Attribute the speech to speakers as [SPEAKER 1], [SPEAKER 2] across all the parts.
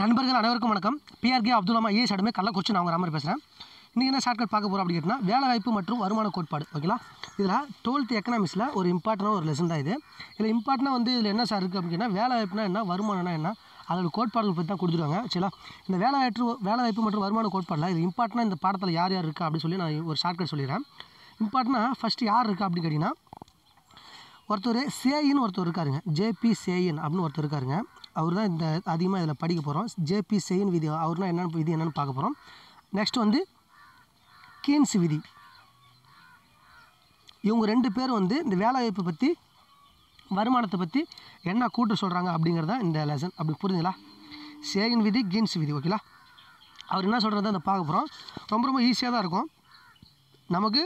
[SPEAKER 1] நண்பர்கள் அனைவருக்கும் வணக்கம் பிஆர்கே அப்துல்லாமா ஏஎஸ் அடமே கள்ளக்குறிச்சி நான் உங்கள் மாதிரி பேசுகிறேன் இன்றைக்கி என்ன ஷார்ட்கட் பார்க்க போகிறோம் அப்படின்னா வேலை வாய்ப்பு மற்றும் வருமான கோட்பாடு ஓகேங்களா இதில் டுவெல்த் எக்கனாமிக்ஸில் ஒரு இம்பார்ட்டனாக ஒரு லெசன் தான் இது இதில் இம்பார்ட்டனாக வந்து இதில் என்ன சார் இருக்குது அப்படின்னா வேலை வாய்ப்புனா என்ன வருமானம்னா என்ன அதோட கோட்பாடுகள் பற்றி தான் கொடுத்துருவாங்க சரிங்களா இந்த வேலை வாய்ப்பு வேலை வாய்ப்பு மற்றும் வருமான கோட்பாடில் இது இம்பார்ட்டனாக இந்த பாடத்தில் யார் யார் இருக்கா அப்படின்னு சொல்லி நான் ஒரு ஷார்ட்கட் சொல்லிடுறேன் இம்பார்ட்டனாக ஃபஸ்ட்டு யார் இருக்கா அப்படின்னு கேட்டிங்கன்னா ஒருத்தர் சேயின்னு ஒருத்தர் இருக்காருங்க ஜேபி சேயன் அப்படின்னு ஒருத்தர் இருக்காருங்க அவர் தான் இந்த அதிகமாக இதில் படிக்க போகிறோம் ஜேபி செயின் விதி அவர்னால் என்னென்ன விதி என்னென்னு பார்க்க போகிறோம் நெக்ஸ்ட் வந்து கேன்ஸ் விதி இவங்க ரெண்டு பேரும் வந்து இந்த வேலைவாய்ப்பு பற்றி வருமானத்தை பற்றி என்ன கூட்டு சொல்கிறாங்க அப்படிங்கிறத இந்த லெசன் அப்படி புரிஞ்சுங்களா செயின் விதி கேன்ஸ் விதி ஓகேங்களா அவர் என்ன சொல்கிறத அந்த பார்க்க போகிறோம் ரொம்ப ரொம்ப ஈஸியாக தான் இருக்கும் நமக்கு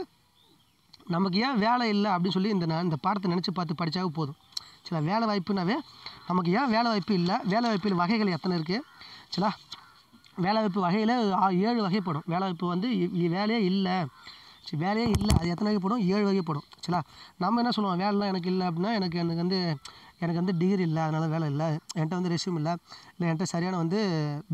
[SPEAKER 1] நமக்கு ஏன் வேலை இல்லை அப்படின்னு சொல்லி இந்த இந்த பாடத்தை நினச்சி பார்த்து படித்தாவே போதும் சில வேலை வாய்ப்புனாவே நமக்கு ஏன் வேலை வாய்ப்பு இல்லை வேலை வாய்ப்பில் வகைகள் எத்தனை இருக்குது சரிங்களா வேலைவாய்ப்பு வகையில் ஏழு வகைப்படும் வேலைவாய்ப்பு வந்து வேலையே இல்லை சரி வேலையே இல்லை அது எத்தனை வகைப்படும் ஏழு வகைப்படும் சரிங்களா நம்ம என்ன சொல்லுவோம் வேலைலாம் எனக்கு இல்லை அப்படின்னா எனக்கு எனக்கு வந்து எனக்கு வந்து டிகிரி இல்லை அதனால் வேலை இல்லை என்கிட்ட வந்து ரெசியூம் இல்லை இல்லை என்கிட்ட சரியான வந்து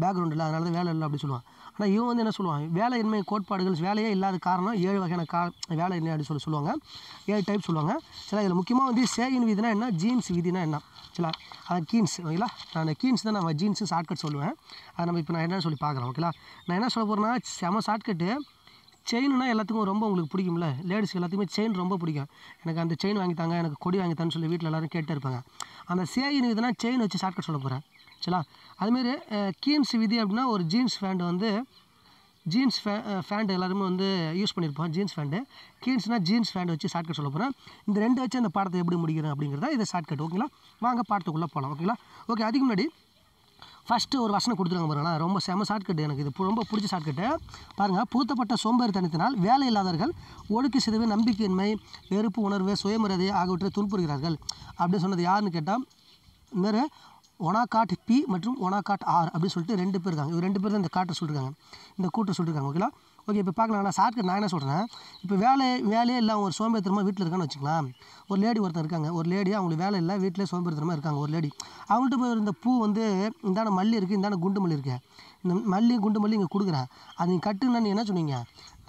[SPEAKER 1] பேக்ரவுண்ட் இல்லை அதனால தான் வேலை இல்லை அப்படின்னு சொல்லுவான் ஆனால் இவன் வந்து என்ன சொல்லுவாங்க வேலையின்மை கோட்பாடுகள் வேலையே இல்லாத காரணம் ஏழு வகையான கா வேலை என்ன அப்படின்னு சொல்லி சொல்லுவாங்க ஏழு டைப் சொல்லுவாங்க சில இதில் முக்கியமாக வந்து சேகின் விதினா என்ன ஜீன்ஸ் விதினா என்ன சில அதான் கீன்ஸ் ஓகேங்களா நான் கீன்ஸ் தான் நம்ம ஜீன்ஸு ஷார்ட்கட் சொல்லுவேன் அதை நம்ம இப்போ நான் என்னென்னு சொல்லி பார்க்குறேன் ஓகேங்களா நான் என்ன சொல்ல போகிறேன்னா செம ஷார்ட்கட்டு செயின்னா எல்லாத்துக்கும் ரொம்ப உங்களுக்கு பிடிக்கும்ல லேடிஸ்க்கு எல்லாத்துக்குமே செயின் ரொம்ப பிடிக்கும் எனக்கு அந்த செயின் வாங்கித்தாங்க எனக்கு கொடி வாங்கித்தான்னு சொல்லி வீட்டில் எல்லோரும் கேட்டு இருப்பாங்க அந்த சேயின் இதுனா செயின் வச்சு ஷார்ட்கட் சொல்ல போகிறேன் சரிங்களா அதுமாரி கீன்ஸ் விதி அப்படின்னா ஒரு ஜீன்ஸ் பேண்ட் வந்து ஜீன்ஸ் ஃபே ஃபேண்ட் எல்லாருமே வந்து யூஸ் பண்ணியிருப்போம் ஜீன்ஸ் ஃபேண்ட்டு கீன்ஸ்னால் ஜீன்ஸ் ஃபேண்ட் வச்சு ஷார்ட்கட் சொல்ல போகிறேன் இந்த ரெண்டு வச்சு அந்த பாடத்தை எப்படி முடிக்கிறேன் அப்படிங்கிறத இது ஷார்ட்கட் ஓகேங்களா வாங்க பாடத்துக்குள்ளே போகலாம் ஓகேங்களா ஓகே அதுக்கு முன்னாடி ஃபஸ்ட்டு ஒரு வசனம் கொடுத்துருக்காங்க பாருங்களா ரொம்ப செம ஷார்ட்கட் எனக்கு இது ரொம்ப பிடிச்ச ஷார்ட்கட்டு பாருங்கள் பூத்தப்பட்ட சோம்பேறி தனித்தினால் வேலை இல்லாதவர்கள் ஒடுக்கு சிதைவு நம்பிக்கையின்மை வெறுப்பு உணர்வு சுயமரியாதை ஆகியவற்றை துன்புறுகிறார்கள் அப்படின்னு சொன்னது யாருன்னு கேட்டால் இதுமாரி ஒனா காட் பி மற்றும் ஒனா காட் ஆர் அப்படின்னு சொல்லிட்டு ரெண்டு பேர் இருக்காங்க இவர் ரெண்டு பேர் தான் இந்த காட்டை சொல்லியிருக்காங்க இந்த கூட்டை சொல்லியிருக்காங்க ஓகேங்களா ஓகே இப்போ பார்க்கலாம் நான் சார்க்கு நான் என்ன சொல்கிறேன் இப்போ வேலை வேலையே இல்லை ஒரு சோம்பேத்திரமாக வீட்டில் இருக்கான்னு வச்சுக்கலாம் ஒரு லேடி ஒருத்தர் இருக்காங்க ஒரு லேடி அவங்களுக்கு வேலை இல்லை வீட்டிலே சோம்பேறித்தனமாக இருக்காங்க ஒரு லேடி அவங்கள்ட்ட போய் இந்த பூ வந்து இந்தான மல்லி இருக்குது இந்தான குண்டு மல்லி இருக்குது இந்த மல்லி குண்டு மல்லி இங்கே கொடுக்குறேன் அது நீங்கள் கட்டுங்கன்னா என்ன சொன்னீங்க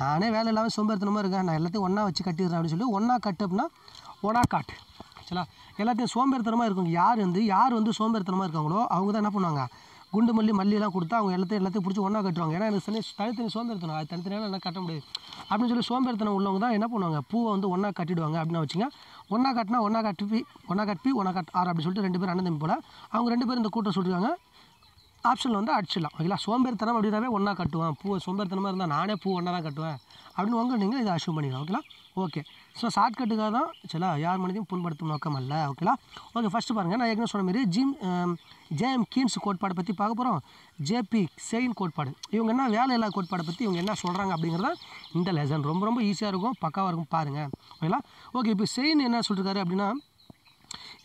[SPEAKER 1] நானே வேலை இல்லாமல் சோம்பேறித்தனமாக இருக்கேன் நான் எல்லாத்தையும் ஒன்றா வச்சு கட்டிடுறேன் அப்படின்னு சொல்லி ஒன்றா கட்டு அப்படின்னா ஒனா காட்டு ஆக்சுவலாக எல்லாத்தையும் சோம்பேறித்தனமாக இருக்கும் யார் வந்து யார் வந்து சோம்பேறித்தனமாக இருக்காங்களோ அவங்க தான் என்ன பண்ணுவாங்க குண்டு மல்லி மல்லியெல்லாம் கொடுத்தா அவங்க எல்லாத்தையும் எல்லாத்தையும் பிடிச்சி ஒன்றா கட்டுவாங்க ஏன்னா எனக்கு தனி தனித்தனி சோம்பேறித்தனம் அது தனித்தனியாக என்ன கட்ட முடியாது அப்படின்னு சொல்லி சோம்பேறித்தனம் உள்ளவங்க தான் என்ன பண்ணுவாங்க பூவை வந்து ஒன்றா கட்டிடுவாங்க அப்படின்னு வச்சுங்க ஒன்றா கட்டினா ஒன்றா கட்டி ஒன்றா கட்டி ஒன்றா கட் ஆறு அப்படின்னு சொல்லிட்டு ரெண்டு பேரும் அண்ணன் தம்பி போல் அவங்க ரெண்டு பேரும் இந்த கூட்டம் சொல்லுவாங்க ஆப்ஷனில் வந்து அடிச்சிடலாம் ஓகேங்களா சோம்பேறித்தனம் அப்படின்னாவே ஒன்றா கட்டுவேன் பூ சோம்பேறித்தனமாக இருந்தால் நானே பூ ஒன்றா தான் கட்டுவேன் அப்படின்னு உங்க நீங்கள் இதை அசூம் பண்ணிக்கலாம் ஓகேங்களா ஓகே ஸோ ஷார்ட்கட்டுக்காக தான் சில யார் மனதையும் புண்படுத்தும் நோக்கம் அல்ல ஓகேலா ஓகே ஃபஸ்ட்டு பாருங்கள் நான் ஏற்கனவே சொன்ன மாதிரி ஜிம் ஜேஎம் கீன்ஸ் கோட்பாடு பற்றி பார்க்க போகிறோம் ஜேபி செயின் கோட்பாடு இவங்க என்ன வேலை இல்லாத கோட்பாடை பற்றி இவங்க என்ன சொல்கிறாங்க அப்படிங்கிறத இந்த லெசன் ரொம்ப ரொம்ப ஈஸியாக இருக்கும் பக்காவாக இருக்கும் பாருங்கள் ஓகேங்களா ஓகே இப்போ செயின் என்ன சொல்லியிருக்காரு அப்படின்னா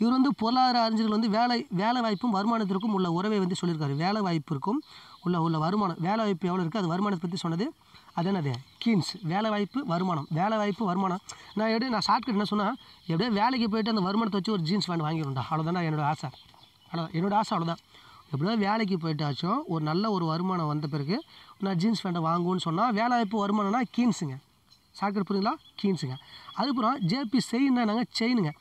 [SPEAKER 1] இவர் வந்து பொருளாதார அறிஞர்கள் வந்து வேலை வேலை வாய்ப்பும் வருமானத்திற்கும் உள்ள உறவை வந்து சொல்லியிருக்காரு வேலை வாய்ப்பிற்கும் உள்ள உள்ள வருமானம் வேலை வாய்ப்பு எவ்வளோ இருக்குது அது வருமானத்தை பற்றி சொன்னது அது என்னது கீன்ஸ் வேலை வாய்ப்பு வருமானம் வேலை வாய்ப்பு வருமானம் நான் எப்படி நான் ஷார்ட்கட் என்ன சொன்னால் எப்படியே வேலைக்கு போயிட்டு அந்த வருமானத்தை வச்சு ஒரு ஜீன்ஸ் பேண்ட் வாங்கிடும்டா அவ்வளோதான் என்னோடய ஆசை அவ்வளோ என்னோடய ஆசை அவ்வளோதான் எப்படியோ வேலைக்கு போயிட்டாச்சும் ஒரு நல்ல ஒரு வருமானம் வந்த பிறகு நான் ஜீன்ஸ் பேண்ட்டை வாங்குவோம்னு சொன்னால் வேலை வாய்ப்பு வருமானம்னா கீன்ஸுங்க ஷார்ட்கட் புரியுங்களா கீன்ஸுங்க அதுக்கப்புறம் ஜேபி செயின்னா நாங்கள் செயினுங்க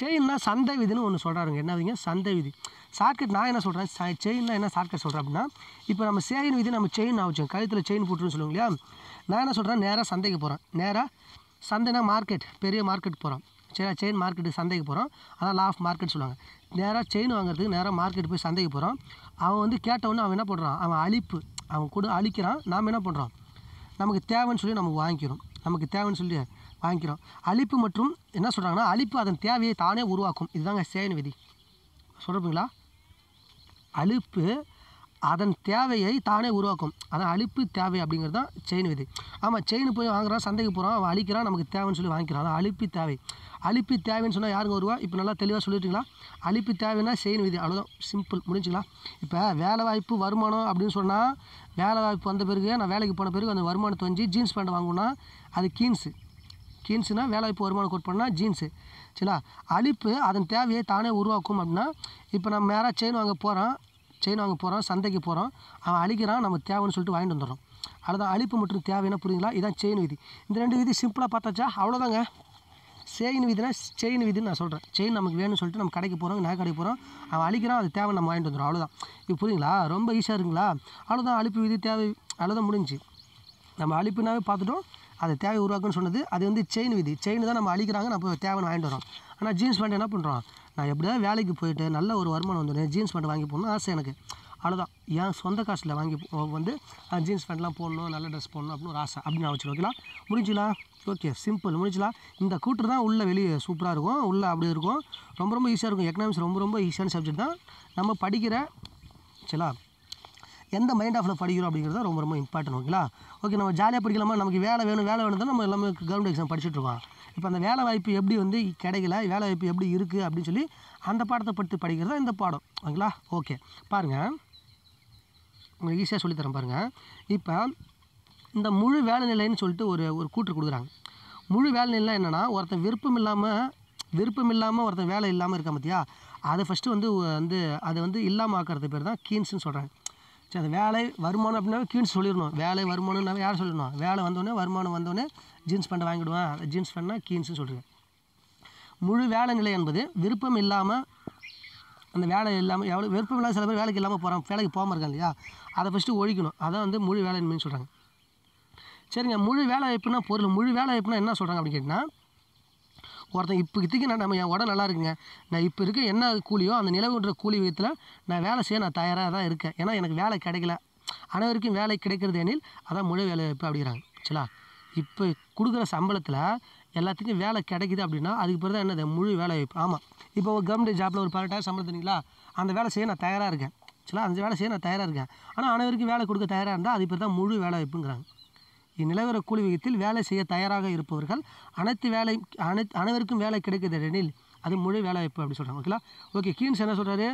[SPEAKER 1] செயின்னா சந்தை விதின்னு ஒன்று சொல்கிறாருங்க என்ன வைங்க சந்தை விதி ஷார்ட்கட் நான் என்ன சொல்கிறேன் செயின்னா என்ன ஷார்ட்கட் சொல்கிறேன் அப்படின்னா இப்போ நம்ம செயின் விதி நம்ம செயின் ஆகிச்சோம் கழுத்தில் செயின் போட்டுருன்னு சொல்லுவோம் இல்லையா நான் என்ன சொல்கிறேன் நேராக சந்தைக்கு போகிறேன் நேராக சந்தைனா மார்க்கெட் பெரிய மார்க்கெட் போகிறோம் சரி செயின் மார்க்கெட்டு சந்தைக்கு போகிறோம் அதான் லா ஆஃப் மார்க்கெட் சொல்லுவாங்க நேராக செயின் வாங்குறதுக்கு நேராக மார்க்கெட் போய் சந்தைக்கு போகிறோம் அவன் வந்து கேட்டவொன்னே அவன் என்ன பண்ணுறான் அவன் அழிப்பு அவன் கூட அழிக்கிறான் நாம் என்ன பண்ணுறோம் நமக்கு தேவைன்னு சொல்லி நம்ம வாங்கிக்கிறோம் நமக்கு தேவைன்னு சொல்லி வாங்கிக்கிறோம் அழிப்பு மற்றும் என்ன சொல்கிறாங்கன்னா அழிப்பு அதன் தேவையை தானே உருவாக்கும் இதுதாங்க சேன் விதி சொல்கிறீங்களா அழிப்பு அதன் தேவையை தானே உருவாக்கும் அதான் அழிப்பு தேவை அப்படிங்கிறது தான் செயின் விதி ஆமாம் செயின் போய் வாங்குறான் சந்தைக்கு போகிறான் அவன் அழிக்கிறான் நமக்கு தேவைன்னு சொல்லி வாங்கிக்கிறான் அதான் அழிப்பு தேவை அழிப்பு தேவைன்னு சொன்னால் யாருங்க வருவா இப்போ நல்லா தெளிவாக சொல்லிட்டீங்களா அழிப்பு தேவைன்னா செயின் விதி அவ்வளோதான் சிம்பிள் முடிஞ்சுக்கலாம் இப்போ வேலை வாய்ப்பு வருமானம் அப்படின்னு சொன்னால் வேலை வாய்ப்பு வந்த பிறகு நான் வேலைக்கு போன பிறகு அந்த வருமானத்தை வந்து ஜீன்ஸ் பேண்ட் வாங்கணும்னா அது கீன்ஸு கீன்ஸுனால் வேலை வாய்ப்பு வருமானம் கோட் பண்ணால் ஜீன்ஸு சரிங்களா அழிப்பு அதன் தேவையை தானே உருவாக்கும் அப்படின்னா இப்போ நம்ம யாராவது செயின் வாங்க போகிறோம் செயின் வாங்க போகிறோம் சந்தைக்கு போகிறோம் அவன் அழிக்கிறான் நம்ம தேவைன்னு சொல்லிட்டு வாங்கிட்டு வந்துடுறோம் தான் அழிப்பு மற்றும் தேவைன்னா புரியுங்களா இதான் செயின் விதி இந்த ரெண்டு விதி சிம்பிளாக பார்த்தாச்சா அவ்வளோதாங்க செயின் விதினா செயின் விதின்னு நான் சொல்கிறேன் செயின் நமக்கு வேணும்னு சொல்லிட்டு நம்ம கடைக்கு போகிறோம் நகை கடைக்கு போகிறோம் அவன் அழிக்கிறான் அது தேவை நம்ம வாங்கிட்டு வந்துடும் அவ்வளோதான் இது புரியுங்களா ரொம்ப ஈஸியாக இருக்குங்களா அவ்வளோதான் அழிப்பு விதி தேவை அவ்வளோதான் முடிஞ்சு நம்ம அழிப்புனாவே பார்த்துட்டோம் அது தேவை உருவாக்குன்னு சொன்னது அது வந்து செயின் விதி செயின் தான் நம்ம அழிக்கிறாங்க நம்ம தேவைன்னு வாங்கிட்டு வரோம் ஆனால் ஜீன்ஸ் பேண்ட் என்ன பண்ணுறோம் நான் எப்படியாவது வேலைக்கு போயிட்டு நல்ல ஒரு வருமானம் வந்துடுறேன் ஜீன்ஸ் பேண்ட் வாங்கி போகணும்னு ஆசை எனக்கு அவ்வளோதான் ஏன் சொந்த காசில் வாங்கி வந்து ஜீன்ஸ் பேண்ட்லாம் போடணும் நல்ல ட்ரெஸ் போடணும் அப்படின்னு ஒரு ஆசை அப்படின்னு நான் வச்சுருக்கலாம் ஓகேலாம் ஓகே சிம்பிள் முடிச்சலாம் இந்த கூட்டு தான் உள்ளே வெளியே சூப்பராக இருக்கும் உள்ளே அப்படி இருக்கும் ரொம்ப ரொம்ப ஈஸியாக இருக்கும் எக்கனாமிக்ஸ் ரொம்ப ரொம்ப ஈஸியான சப்ஜெக்ட் தான் நம்ம படிக்கிற சரிங்களா எந்த மைண்ட் ஆஃபில் படிக்கிறோம் அப்படிங்கிறது ரொம்ப ரொம்ப இம்பார்ட்டன்ட் ஓகேங்களா ஓகே நம்ம ஜாலியாக படிக்கலாமா நமக்கு வேலை வேணும் வேலை வேணும் தான் நம்ம எல்லாமே கவர்மெண்ட் எக்ஸாம் இருக்கோம் இப்போ அந்த வேலை வாய்ப்பு எப்படி வந்து கிடைக்கல வேலை வாய்ப்பு எப்படி இருக்குது அப்படின்னு சொல்லி அந்த பாடத்தை பற்றி படிக்கிறது தான் இந்த பாடம் ஓகேங்களா ஓகே பாருங்கள் உங்களுக்கு ஈஸியாக சொல்லித்தரேன் பாருங்கள் இப்போ இந்த முழு வேலை நிலைன்னு சொல்லிட்டு ஒரு ஒரு கூற்று கொடுக்குறாங்க முழு வேலை நிலை என்னென்னா ஒருத்தன் விருப்பம் இல்லாமல் விருப்பம் இல்லாமல் ஒருத்தன் வேலை இல்லாமல் இருக்கான் பார்த்தியா அதை ஃபஸ்ட்டு வந்து வந்து அதை வந்து இல்லாமல் ஆக்கிறது பேர் தான் கீன்ஸ்னு சொல்கிறாங்க சரி அந்த வேலை வருமானம் அப்படின்னா கீன்ஸ் சொல்லிடணும் வேலை வருமானம்னாவே யார் சொல்லிடணும் வேலை வந்தோடனே வருமானம் வந்தோடனே ஜீன்ஸ் பேண்ட் வாங்கிடுவேன் ஜீன்ஸ் பேண்ட்னா கீன்ஸ்னு சொல்லிடுவேன் முழு வேலை நிலை என்பது விருப்பம் இல்லாமல் அந்த வேலை இல்லாமல் எவ்வளோ விருப்பம் இல்லாத சில பேர் வேலைக்கு இல்லாமல் போகிறாங்க வேலைக்கு போகாமல் இருக்காங்க இல்லையா அதை ஃபஸ்ட்டு ஒழிக்கணும் அதான் வந்து முழு வேலைன்மைன்னு சொல்கிறாங்க சரிங்க முழு வேலை வாய்ப்புனா பொருள் முழு வேலை வாய்ப்புனா என்ன சொல்கிறாங்க அப்படின்னு கேட்டிங்கன்னா ஒருத்தன் இப்போதைக்கு நான் நம்ம என் உடம்பு நல்லா இருக்குங்க நான் இப்போ இருக்க என்ன கூலியோ அந்த நிலவுன்ற கூலி விதத்தில் நான் வேலை செய்ய நான் தயாராக தான் இருக்கேன் ஏன்னா எனக்கு வேலை கிடைக்கல அனைவருக்கும் வேலை கிடைக்கிறது எனில் அதான் முழு வேலை வாய்ப்பு அப்படிங்கிறாங்க சரிங்களா இப்போ கொடுக்குற சம்பளத்தில் எல்லாத்துக்கும் வேலை கிடைக்குது அப்படின்னா அதுக்கு பிறகு தான் என்னது முழு வேலை வாய்ப்பு ஆமாம் இப்போ ஒரு கவர்மெண்ட் ஜாப்பில் ஒரு பதினெட்டாயிரம் சம்பளம் தெரியுங்களா அந்த வேலை செய்ய நான் தயாராக இருக்கேன் சரிங்களா அந்த வேலை செய்ய நான் தயாராக இருக்கேன் ஆனால் அனைவருக்கும் வேலை கொடுக்க தயாராக இருந்தால் அது பேர் தான் முழு வேலை வாய்ப்புங்கிறாங்க இந்நிலவர கூலி விகிதத்தில் வேலை செய்ய தயாராக இருப்பவர்கள் அனைத்து வேலை அனைத்து அனைவருக்கும் வேலை கிடைக்குது எனில் அது முழு வேலை வாய்ப்பு அப்படின்னு சொல்கிறாங்க ஓகேங்களா ஓகே கீன்ஸ் என்ன சொல்கிறாரு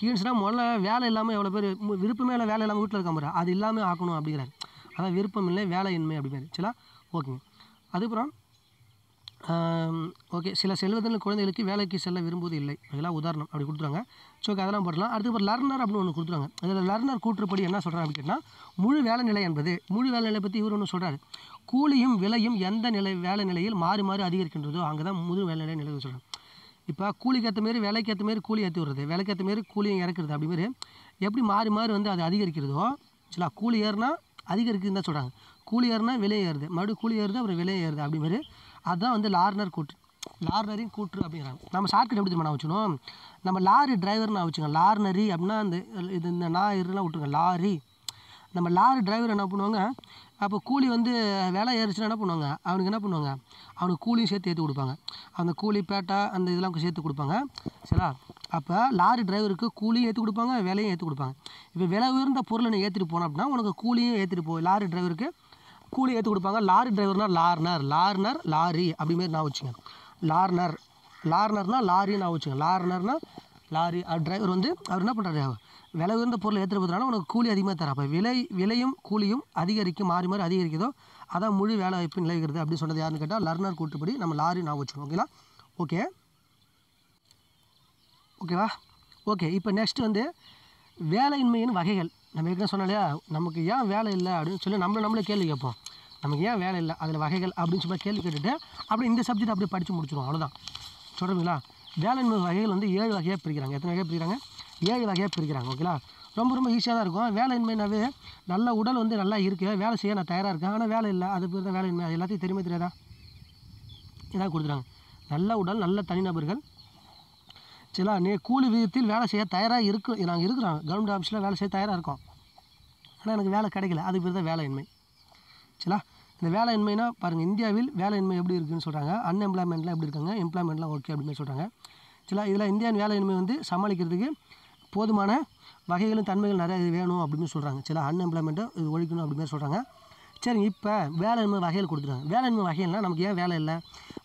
[SPEAKER 1] கீன்ஸ்னால் முதல்ல வேலை இல்லாமல் எவ்வளோ பேர் விருப்பமே இல்லை வேலை இல்லாமல் வீட்டில் இருக்க அது இல்லாமல் ஆக்கணும் அப்படிங்கிறாரு அதான் விருப்பம் இல்லை வேலையின்மை அப்படிங்கிறாரு சரிங்களா ஓகேங்க அதுக்கப்புறம் ஓகே சில செல்வதில் குழந்தைகளுக்கு வேலைக்கு செல்ல விரும்புவது இல்லை இதெல்லாம் உதாரணம் அப்படி கொடுத்துருவாங்க ஸோ ஓகே அதெல்லாம் போடலாம் அடுத்து ஒரு லர்னர் அப்படின்னு ஒன்று கொடுத்துருவாங்க அதில் லர்னர் கூற்றுப்படி என்ன சொல்கிறாங்க அப்படின்னா முழு வேலை நிலை என்பது முழு வேலை நிலை பற்றி இவர் ஒன்று சொல்கிறாரு கூலியும் விலையும் எந்த நிலை வேலை நிலையில் மாறி மாறி அதிகரிக்கின்றதோ அங்கே தான் முழு வேலை நிலை நிலை சொல்கிறாங்க இப்போ கூலிக்கு ஏற்ற மாரி வேலைக்கு ஏற்ற மாரி கூலி ஏற்றி விடுறது வேலைக்கு ஏற்ற மாரி கூலியும் இறக்குறது அப்படி மாரி எப்படி மாறி மாறி வந்து அது அதிகரிக்கிறதோ சரிங்களா கூலி ஏறுனா அதிகரிக்குதுன்னு தான் சொல்கிறாங்க கூலி ஏறுனா விலை ஏறுது மறுபடியும் கூலி ஏறுது அப்புறம் விலை ஏறுது அப்படி மாதிரி அதுதான் வந்து லார்னர் கூற்று லார்னரி கூற்று அப்படிங்கிறாங்க நம்ம ஷார்ட்கட் எப்படி தெரியுமா நான் வச்சுக்கணும் நம்ம லாரி டிரைவர் நான் வச்சுக்கோங்க லார்னரி அப்படின்னா அந்த இது இந்த நான் இருலாம் விட்ருங்க லாரி நம்ம லாரி டிரைவர் என்ன பண்ணுவாங்க அப்போ கூலி வந்து வேலை ஏறிச்சுன்னா என்ன பண்ணுவாங்க அவனுக்கு என்ன பண்ணுவாங்க அவனுக்கு கூலியும் சேர்த்து ஏற்றி கொடுப்பாங்க அந்த கூலி பேட்டா அந்த இதெல்லாம் சேர்த்து கொடுப்பாங்க சரிங்களா அப்போ லாரி டிரைவருக்கு கூலியும் ஏற்றி கொடுப்பாங்க விலையும் ஏற்றி கொடுப்பாங்க இப்போ விலை உயர்ந்த பொருளை நீ ஏற்றிட்டு போனோம் அப்படின்னா உனக்கு கூலியும் ஏற்றிட்டு போ லாரி டிரைவருக்கு கூலி ஏற்றி கொடுப்பாங்க லாரி டிரைவர்னால் லார்னர் லார்னர் லாரி அப்படிமாரி நான் வச்சுங்க லார்னர் லார்னர்னால் லாரி நான் வச்சுங்க லார்னர்னால் லாரி டிரைவர் வந்து அவர் என்ன பண்ணுறாரு விலை உயர்ந்த பொருள் ஏற்றுறதுனால உனக்கு கூலி அதிகமாக தரா அப்போ விலை விலையும் கூலியும் அதிகரிக்கும் மாறி மாறி அதிகரிக்குதோ அதான் முழு வேலை வாய்ப்பு நிலவுகிறது அப்படின்னு சொன்னது யாருன்னு கேட்டால் லர்னர் கூட்டுப்படி நம்ம லாரி நான் வச்சுக்கணும் ஓகேங்களா ஓகே ஓகேவா ஓகே இப்போ நெக்ஸ்ட் வந்து வேலையின்மையின் வகைகள் நம்ம ஏற்கனவே சொன்னாலையா நமக்கு ஏன் வேலை இல்லை அப்படின்னு சொல்லி நம்மளை நம்மளே கேள்வி கேட்போம் நமக்கு ஏன் வேலை இல்லை அதில் வகைகள் அப்படின்னு சொல்லி கேள்வி கேட்டுட்டு அப்படியே இந்த சப்ஜெக்ட் அப்படியே படித்து முடிச்சிடும் அவ்வளோதான் சொல்கிறீங்களா வேலையின்மை வகைகள் வந்து ஏழு வகையாக பிரிக்கிறாங்க எத்தனை வகையாக பிரிக்கிறாங்க ஏழு வகையாக பிரிக்கிறாங்க ஓகேங்களா ரொம்ப ரொம்ப ஈஸியாக தான் இருக்கும் வேலையின்மைனாவே நல்ல உடல் வந்து நல்லா இருக்குது வேலை செய்ய நான் தயாராக இருக்கேன் ஆனால் வேலை இல்லை அது பேர் தான் வேலையின்மை அது எல்லாத்தையும் தெரியுமே தெரியாதா இதாக கொடுத்துறாங்க நல்ல உடல் நல்ல தனிநபர்கள் சில நீ கூலி விதத்தில் வேலை செய்ய தயாராக இருக்கு நாங்கள் இருக்கிறோம் கவர்மெண்ட் ஆஃபீஸில் வேலை செய்ய தயாராக இருக்கோம் ஆனால் எனக்கு வேலை கிடைக்கல அதுக்கு பேர் தான் வேலையின்மை சரிங்களா இந்த வேலையின்மைனா பாருங்கள் இந்தியாவில் வேலையின்மை எப்படி இருக்குதுன்னு சொல்கிறாங்க அன்எம்ப்ளாய்மெண்ட்லாம் எப்படி இருக்காங்க எம்ப்ளாய்மெண்ட்லாம் ஓகே அப்படின்னு சொல்கிறாங்க சில இதில் இந்தியாவின் வேலையின்மை வந்து சமாளிக்கிறதுக்கு போதுமான வகைகளும் தன்மைகள் நிறையா வேணும் அப்படின்னு சொல்கிறாங்க சில அன்எம்ப்ளாய்மெண்ட்டும் இது ஒழிக்கணும் அப்படின்னு சொல்கிறாங்க சரிங்க இப்போ வேலையின்மை வகையில் கொடுத்துருக்காங்க வேலையின்மை வகைகள்லாம் நமக்கு ஏன் வேலை இல்லை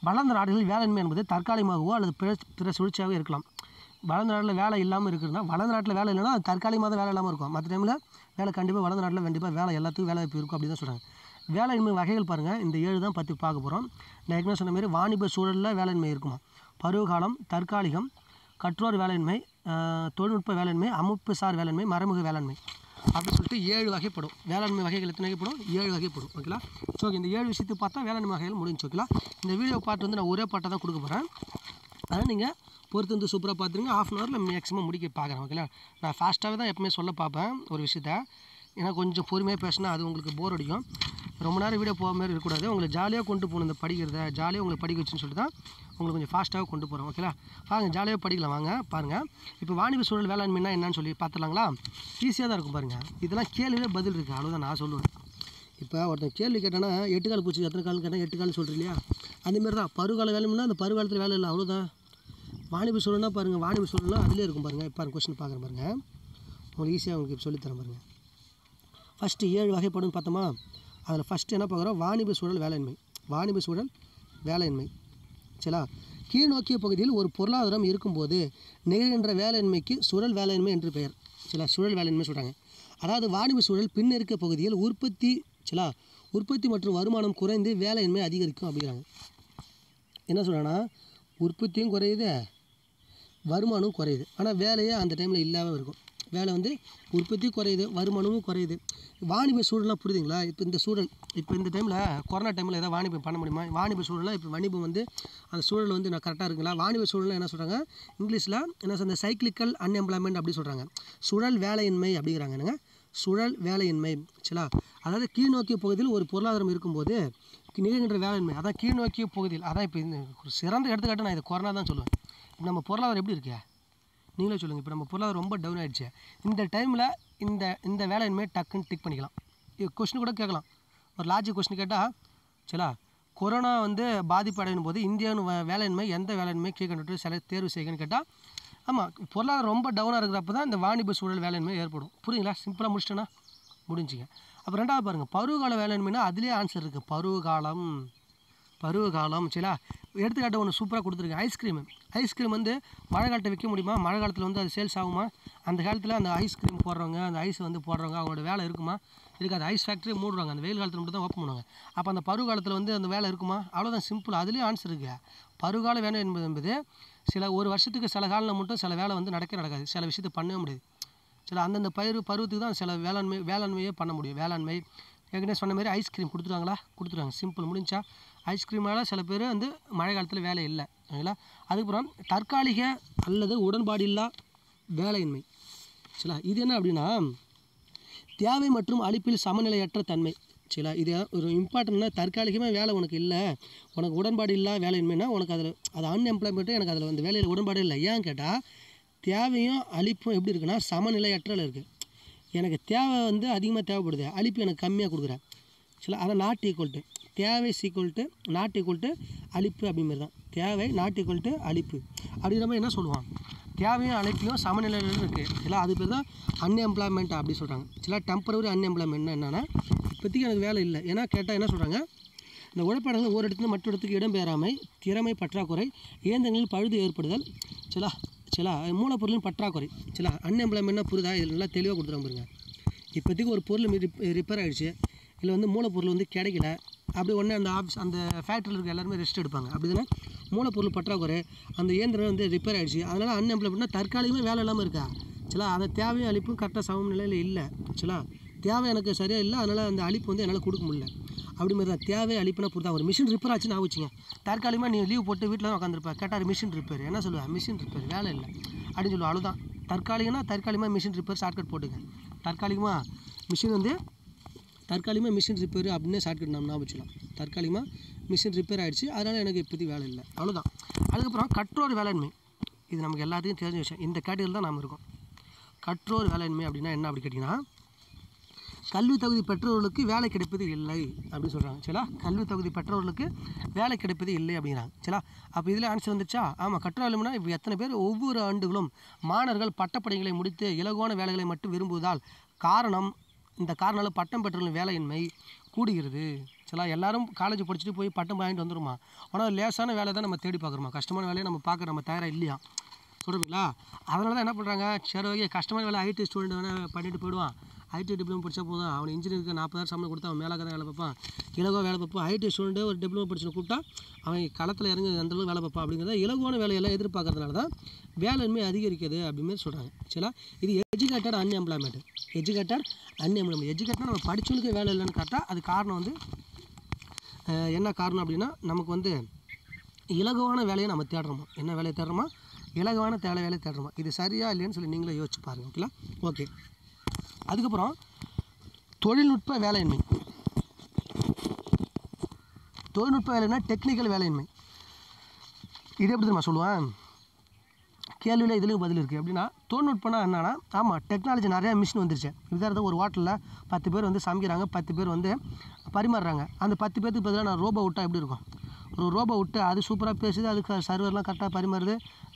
[SPEAKER 1] வளர்ந்த நாடுகளில் வேலையின்மை என்பது தற்காலிகமாகவோ அல்லது பிற பிற சுழற்சியாகவோ இருக்கலாம் வளர்ந்த நாட்டில் வேலை இல்லாமல் இருக்குதுன்னா வளர்ந்த நாட்டில் வேலை இல்லைன்னா தற்காலிகமாக தான் வேலை இல்லாமல் இருக்கும் மற்ற டைமில் வேலை கண்டிப்பாக வளர்ந்த நாட்டில் கண்டிப்பாக வேலை எல்லாத்துக்கும் வேலை வாய்ப்பு இருக்கும் அப்படின்னு தான் சொல்கிறாங்க வேளாண்மை வகைகள் பாருங்கள் இந்த ஏழு தான் பற்றி பார்க்க போகிறோம் நான் என்ன சொன்ன மாதிரி வாணிப சூழலில் வேளாண்மை இருக்குமா பருவகாலம் தற்காலிகம் கற்றோர் வேளாண்மை தொழில்நுட்ப வேளாண்மை அமைப்பு சார் வேளாண்மை மறைமுக வேளாண்மை அப்படின்னு சொல்லிட்டு ஏழு வகைப்படும் வேளாண்மை வகைகள் எத்தனை வகைப்படும் ஏழு வகைப்படும் ஓகேங்களா ஸோ இந்த ஏழு விஷயத்தை பார்த்தா வேளாண்மை வகைகள் முடிஞ்சு ஓகேங்களா இந்த வீடியோ பாட்டு வந்து நான் ஒரே பாட்டை தான் கொடுக்க போகிறேன் அதை நீங்கள் பொறுத்து வந்து சூப்பராக பார்த்துருங்க ஹாஃப் அன் ஹவரில் மேக்ஸிமம் முடிக்க பார்க்குறேன் ஓகேங்களா நான் ஃபாஸ்ட்டாகவே தான் எப்பவுமே சொல்ல பார்ப்பேன் ஒரு விஷயத்த ஏன்னா கொஞ்சம் பொறுமையாக பேசினா அது உங்களுக்கு போர் அடிக்கும் ரொம்ப நேரம் வீடியோ போகிற மாதிரி இருக்கக்கூடாது உங்களை ஜாலியாக கொண்டு போகணும் இந்த படிக்கிறத ஜாலியாக உங்களை படிக்க வச்சுன்னு சொல்லிட்டு தான் உங்களுக்கு கொஞ்சம் ஃபாஸ்ட்டாக கொண்டு போகிறோம் ஓகேங்களா பாருங்கள் ஜாலியாக படிக்கலாம் வாங்க பாருங்கள் இப்போ வாணிப சூழல் வேளாண்மைனா என்னன்னு சொல்லி பார்த்துலாங்களா ஈஸியாக தான் இருக்கும் பாருங்கள் இதெல்லாம் கேள்வியே பதில் இருக்குது அவ்வளோதான் நான் சொல்லுவேன் இப்போ ஒருத்தன் கேள்வி கேட்டானா எட்டு கால் பூச்சி எத்தனை கால் கேட்டால் எட்டு கால் சொல்கிறீங்க அந்தமாரி தான் பருவகால வேலைன்னா அந்த பருவகாலத்தில் வேலை இல்லை அவ்வளோதான் வாணிப சூழல்னா பாருங்கள் வாணிப சூழல்னா அதிலே இருக்கும் பாருங்கள் இப்போ கொஸ்டின் பார்க்குறேன் பாருங்கள் உங்களுக்கு ஈஸியாக உங்களுக்கு சொல்லித்தரேன் பாருங்கள் ஃபஸ்ட்டு ஏழு வகைப்படும் பார்த்தோமா அதில் ஃபஸ்ட்டு என்ன பார்க்குறோம் வாணிப சூழல் வேலையின்மை வாணிப சூழல் வேலையின்மை சரிங்களா நோக்கிய பகுதியில் ஒரு பொருளாதாரம் இருக்கும்போது நிகழ்கின்ற வேலையின்மைக்கு சுழல் வேலையின்மை என்று பெயர் சில சுழல் வேலையின்மை சொல்கிறாங்க அதாவது வாணிப சூழல் பின்னிருக்க பகுதியில் உற்பத்தி சிலா உற்பத்தி மற்றும் வருமானம் குறைந்து வேலையின்மை அதிகரிக்கும் அப்படிங்கிறாங்க என்ன சொல்கிறாங்கன்னா உற்பத்தியும் குறையுது வருமானம் குறையுது ஆனால் வேலையே அந்த டைமில் இல்லாமல் இருக்கும் வேலை வந்து உற்பத்தி குறையுது வருமானமும் குறையுது வாணிப சூழலாம் புரியுதுங்களா இப்போ இந்த சூழல் இப்போ இந்த டைமில் கொரோனா டைமில் எதாவது வாணிபம் பண்ண முடியுமா வாணிப சூழலாம் இப்போ வணிபம் வந்து அந்த சூழல் வந்து நான் கரெக்டாக இருக்குங்களா வாணிப சூழலாம் என்ன சொல்கிறாங்க இங்கிலீஷில் என்ன அந்த சைக்கிளிக்கல் அன்எம்ப்ளாய்மெண்ட் அப்படி சொல்கிறாங்க சுழல் வேலையின்மை அப்படிங்கிறாங்க என்னங்க சுழல் வேலையின்மை சரிங்களா அதாவது கீழ்நோக்கிய பகுதியில் ஒரு பொருளாதாரம் இருக்கும்போது நிகழ்கின்ற வேலையின்மை அதான் கீழ்நோக்கிய பகுதியில் அதான் இப்போ இந்த சிறந்த எடுத்துக்காட்டு நான் இது கொரோனா தான் சொல்லுவேன் நம்ம பொருளாதாரம் எப்படி இருக்கே நீங்களே சொல்லுங்கள் இப்போ நம்ம பொருளாதாரம் ரொம்ப டவுன் ஆகிடுச்சு இந்த டைமில் இந்த இந்த வேலை இனிமேல் டக்குன்னு டிக் பண்ணிக்கலாம் கொஷின் கூட கேட்கலாம் ஒரு லாஜிக் கொஸ்டின் கேட்டால் சில கொரோனா வந்து பாதிப்பு அடையும் போது இந்தியாவின் வேலையின்மை எந்த வேலையின்மை கேட்கணுட்டு சில தேர்வு செய்யுங்கன்னு கேட்டால் ஆமாம் பொருளாதாரம் ரொம்ப டவுனாக இருக்கிறப்ப தான் இந்த வாணிப சூழல் வேலையின்மை ஏற்படும் புரியுங்களா சிம்பிளாக முடிச்சிட்டேன்னா முடிஞ்சுங்க அப்புறம் ரெண்டாவது பாருங்கள் பருவகால வேலையின்மைனா அதுலேயே ஆன்சர் இருக்குது பருவகாலம் பருவகாலம் சரியா எடுத்துக்காட்டு ஒன்று சூப்பராக கொடுத்துருக்கு ஐஸ்கிரீம் ஐஸ்கிரீம் வந்து மழை காலத்தில் விற்க முடியுமா மழை காலத்தில் வந்து அது சேல்ஸ் ஆகுமா அந்த காலத்தில் அந்த ஐஸ்கிரீம் போடுறவங்க அந்த ஐஸ் வந்து போடுறவங்க அவங்களோட வேலை இருக்குமா இருக்காது ஐஸ் ஃபேக்ட்ரி மூடுறாங்க அந்த வெயில் காலத்தில் மட்டும் தான் ஓப்பன் பண்ணுவாங்க அப்போ அந்த பருவ காலத்தில் வந்து அந்த வேலை இருக்குமா அவ்வளோதான் சிம்பிள் அதுலேயும் ஆன்சர் இருக்குது காலம் வேணும் என்பது என்பது சில ஒரு வருஷத்துக்கு சில காலம் மட்டும் சில வேலை வந்து நடக்க நடக்காது சில விஷயத்தை பண்ணவே முடியாது சில அந்தந்த பயிர் பருவத்துக்கு தான் சில வேளாண்மை வேளாண்மையே பண்ண முடியும் வேளாண்மை ஏற்கனவே சொன்ன மாதிரி ஐஸ்கிரீம் கொடுத்துருவாங்களா கொடுத்துருவாங்க சிம்பிள் முடிஞ்சா ஐஸ்கிரீமால் சில பேர் வந்து மழை காலத்தில் வேலை இல்லை சரிங்களா அதுக்கப்புறம் தற்காலிக அல்லது உடன்பாடு இல்லா வேலையின்மை சரிங்களா இது என்ன அப்படின்னா தேவை மற்றும் அழிப்பில் சமநிலையற்ற தன்மை சரிங்களா இது ஒரு இம்பார்ட்டன்ட்னா தற்காலிகமாக வேலை உனக்கு இல்லை உனக்கு உடன்பாடு இல்லை வேலையின்மைனா உனக்கு அதில் அது அன்எம்ப்ளாய்மெண்ட்டும் எனக்கு அதில் வந்து வேலையில் உடன்பாடு இல்லை ஏன் கேட்டால் தேவையும் அழிப்பும் எப்படி இருக்குன்னா சமநிலையற்றல இருக்குது எனக்கு தேவை வந்து அதிகமாக தேவைப்படுது அழிப்பு எனக்கு கம்மியாக கொடுக்குறேன் சில அதான் நாட் ஈக்குவல் டு தேவை equal to not equal to அழிப்பு அப்படிமாரி தான் தேவை நாட் ஈக்குவல் டு அழிப்பு அப்படிங்கிற மாதிரி என்ன சொல்லுவாங்க தேவையும் அழைப்பையும் சமநிலையில் இருக்குது சில அது பேர் தான் அன்எம்ப்ளாய்மெண்ட் அப்படி சொல்கிறாங்க சில டெம்பரவரி அன்எம்ப்ளாய்மெண்ட்னா என்னென்னா இப்போதைக்கு எனக்கு வேலை இல்லை ஏன்னா கேட்டால் என்ன சொல்கிறாங்க இந்த உழைப்பாளர்கள் ஒரு இடத்துல மற்ற இடத்துக்கு இடம்பெறாமை திறமை பற்றாக்குறை இயந்திரங்களில் பழுது ஏற்படுதல் சில சில மூலப்பொருளும் பற்றாக்குறை சில அன்எம்ப்ளாய்மெண்ட்னா புரிதா இதில் நல்லா தெளிவாக கொடுத்துருவாங்க பாருங்க இப்போதைக்கு ஒரு பொருள் ரிப்பேர் ஆகிடுச்சு இல்லை வந்து மூலப்பொருள் வந்து கிடைக்கல அப்படி உடனே அந்த ஆஃபீஸ் அந்த ஃபேக்ட்ரியில் இருக்க எல்லாருமே ரெஸ்ட் எடுப்பாங்க அப்படி தானே மூலப்பொருள் பற்றாக்குறை அந்த இயந்திரம் வந்து ரிப்பேர் ஆகிடுச்சு அதனால் அன்எம்ப்ளாய்மெண்ட்னா தற்காலிகமாக வேலை இல்லாமல் இருக்கா சிலா அந்த தேவையும் அழிப்பும் கரெக்டாக சமநிலையில் இல்லை சிலா தேவை எனக்கு சரியாக இல்லை அதனால் அந்த அழிப்பு வந்து என்னால் கொடுக்க முடியல அப்படி மாதிரி தான் தேவை அழிப்புனா பொறுத்தா ஒரு மிஷின் ரிப்பேர் ஆச்சுன்னு ஆகுச்சுங்க தற்காலிகமாக நீ லீவ் போட்டு வீட்டில் தான் உட்காந்துருப்பேன் கேட்டார் மிஷின் ரிப்பேர் என்ன சொல்லுவேன் மிஷின் ரிப்பேர் வேலை இல்லை அப்படின்னு சொல்லுவேன் அவ்வளோதான் தற்காலிகனா தற்காலிகமாக மிஷின் ரிப்பேர் ஷார்ட்கட் போட்டுங்க தற்காலிகமாக மிஷின் வந்து தற்காலிகமாக மிஷின் ரிப்பேர் அப்படின்னு ஷார்ட்கட் நம்ம நான் வச்சுக்கலாம் தற்காலிகமாக மிஷின் ரிப்பேர் ஆகிடுச்சு அதனால் எனக்கு இப்போதைக்கு வேலை இல்லை அவ்வளோதான் அதுக்கப்புறம் கற்றோர் வேளாண்மை இது நமக்கு எல்லாத்தையும் தெரிஞ்ச விஷயம் இந்த கேட்டகரியில் தான் நாம் இருக்கோம் கற்றோர் வேளாண்மை அப்படின்னா என்ன அப்படி கேட்டிங்கன்னா கல்வி தகுதி பெற்றவர்களுக்கு வேலை கிடைப்பது இல்லை அப்படின்னு சொல்கிறாங்க சரிலா கல்வி தகுதி பெற்றவர்களுக்கு வேலை கிடைப்பது இல்லை அப்படிங்கிறாங்க சரிலா அப்போ இதில் ஆன்சர் வந்துச்சா ஆமாம் கற்றாலும்னா இப்போ எத்தனை பேர் ஒவ்வொரு ஆண்டுகளும் மாணவர்கள் பட்டப்படைகளை முடித்து இலகுவான வேலைகளை மட்டும் விரும்புவதால் காரணம் இந்த காரணம் பட்டம் பெற்றவர்கள் வேலையின்மை கூடுகிறது சரிலா எல்லாரும் காலேஜ் படிச்சுட்டு போய் பட்டம் வாங்கிட்டு வந்துடுமா ஆனால் லேசான வேலை தான் நம்ம தேடி பார்க்குறோமா கஷ்டமான வேலையை நம்ம பார்க்க நம்ம தயாராக இல்லையா சொல்கிறீங்களா அதனால தான் என்ன பண்ணுறாங்க சரி வகையை கஷ்டமான வேலை ஐடி ஸ்டூடெண்ட் வேணால் பண்ணிட்டு போயிடுவான் ஐடி டிப்ளமோ படித்தா போதும் அவன் இன்ஜினியருக்கு நாற்பதாயிரம் சம்பளம் கொடுத்தா அவன் மேலே தான் வேலை பார்ப்பான் இலகுவாக வேலை பார்ப்பான் ஐடி ஸ்டூடெண்ட்டு ஒரு டிப்ளமோ படிச்சு கூப்பிட்டா அவன் களத்தில் இறங்கி அந்தளவு வேலை பார்ப்பான் அப்படிங்கிறத இலகுவான வேலையெல்லாம் எதிர்பார்க்கறதுனால தான் வேலையின்மை அதிகரிக்கிறது அப்படின்னு சொல்கிறாங்க சரிங்களா இது educated unemployment educated unemployment educated நம்ம படித்தவனுக்கு வேலை இல்லைன்னு கேட்டால் அது காரணம் வந்து என்ன காரணம் அப்படின்னா நமக்கு வந்து இலகுவான வேலையை நம்ம தேடுறோமா என்ன வேலையை தேடுறோமா இலகுவான தேவை வேலையை தேடுறோமா இது சரியா இல்லைன்னு சொல்லி நீங்களே யோசிச்சு பாருங்கள் ஓகேங்களா ஓகே அதுக்கப்புறம் தொழில்நுட்ப வேலையின்மை தொழில்நுட்ப வேலைன்னா டெக்னிக்கல் வேலையின்மை இது எப்படி தெரியுமா சொல்லுவேன் கேள்வியில் இதுலேயும் பதில் இருக்குது எப்படின்னா தொழில்நுட்பம்னா என்னென்னா ஆமாம் டெக்னாலஜி நிறையா மிஷின் வந்துருச்சு இதாக ஒரு ஹோட்டலில் பத்து பேர் வந்து சமைக்கிறாங்க பத்து பேர் வந்து பரிமாறுறாங்க அந்த பத்து பேர்த்துக்கு பதிலாக நான் ரோபோ விட்டால் எப்படி இருக்கும் ஒரு ரோபோ விட்டு அது சூப்பராக பேசுது அதுக்கு சர்வர்லாம் கரெக்டாக பரிமாறுது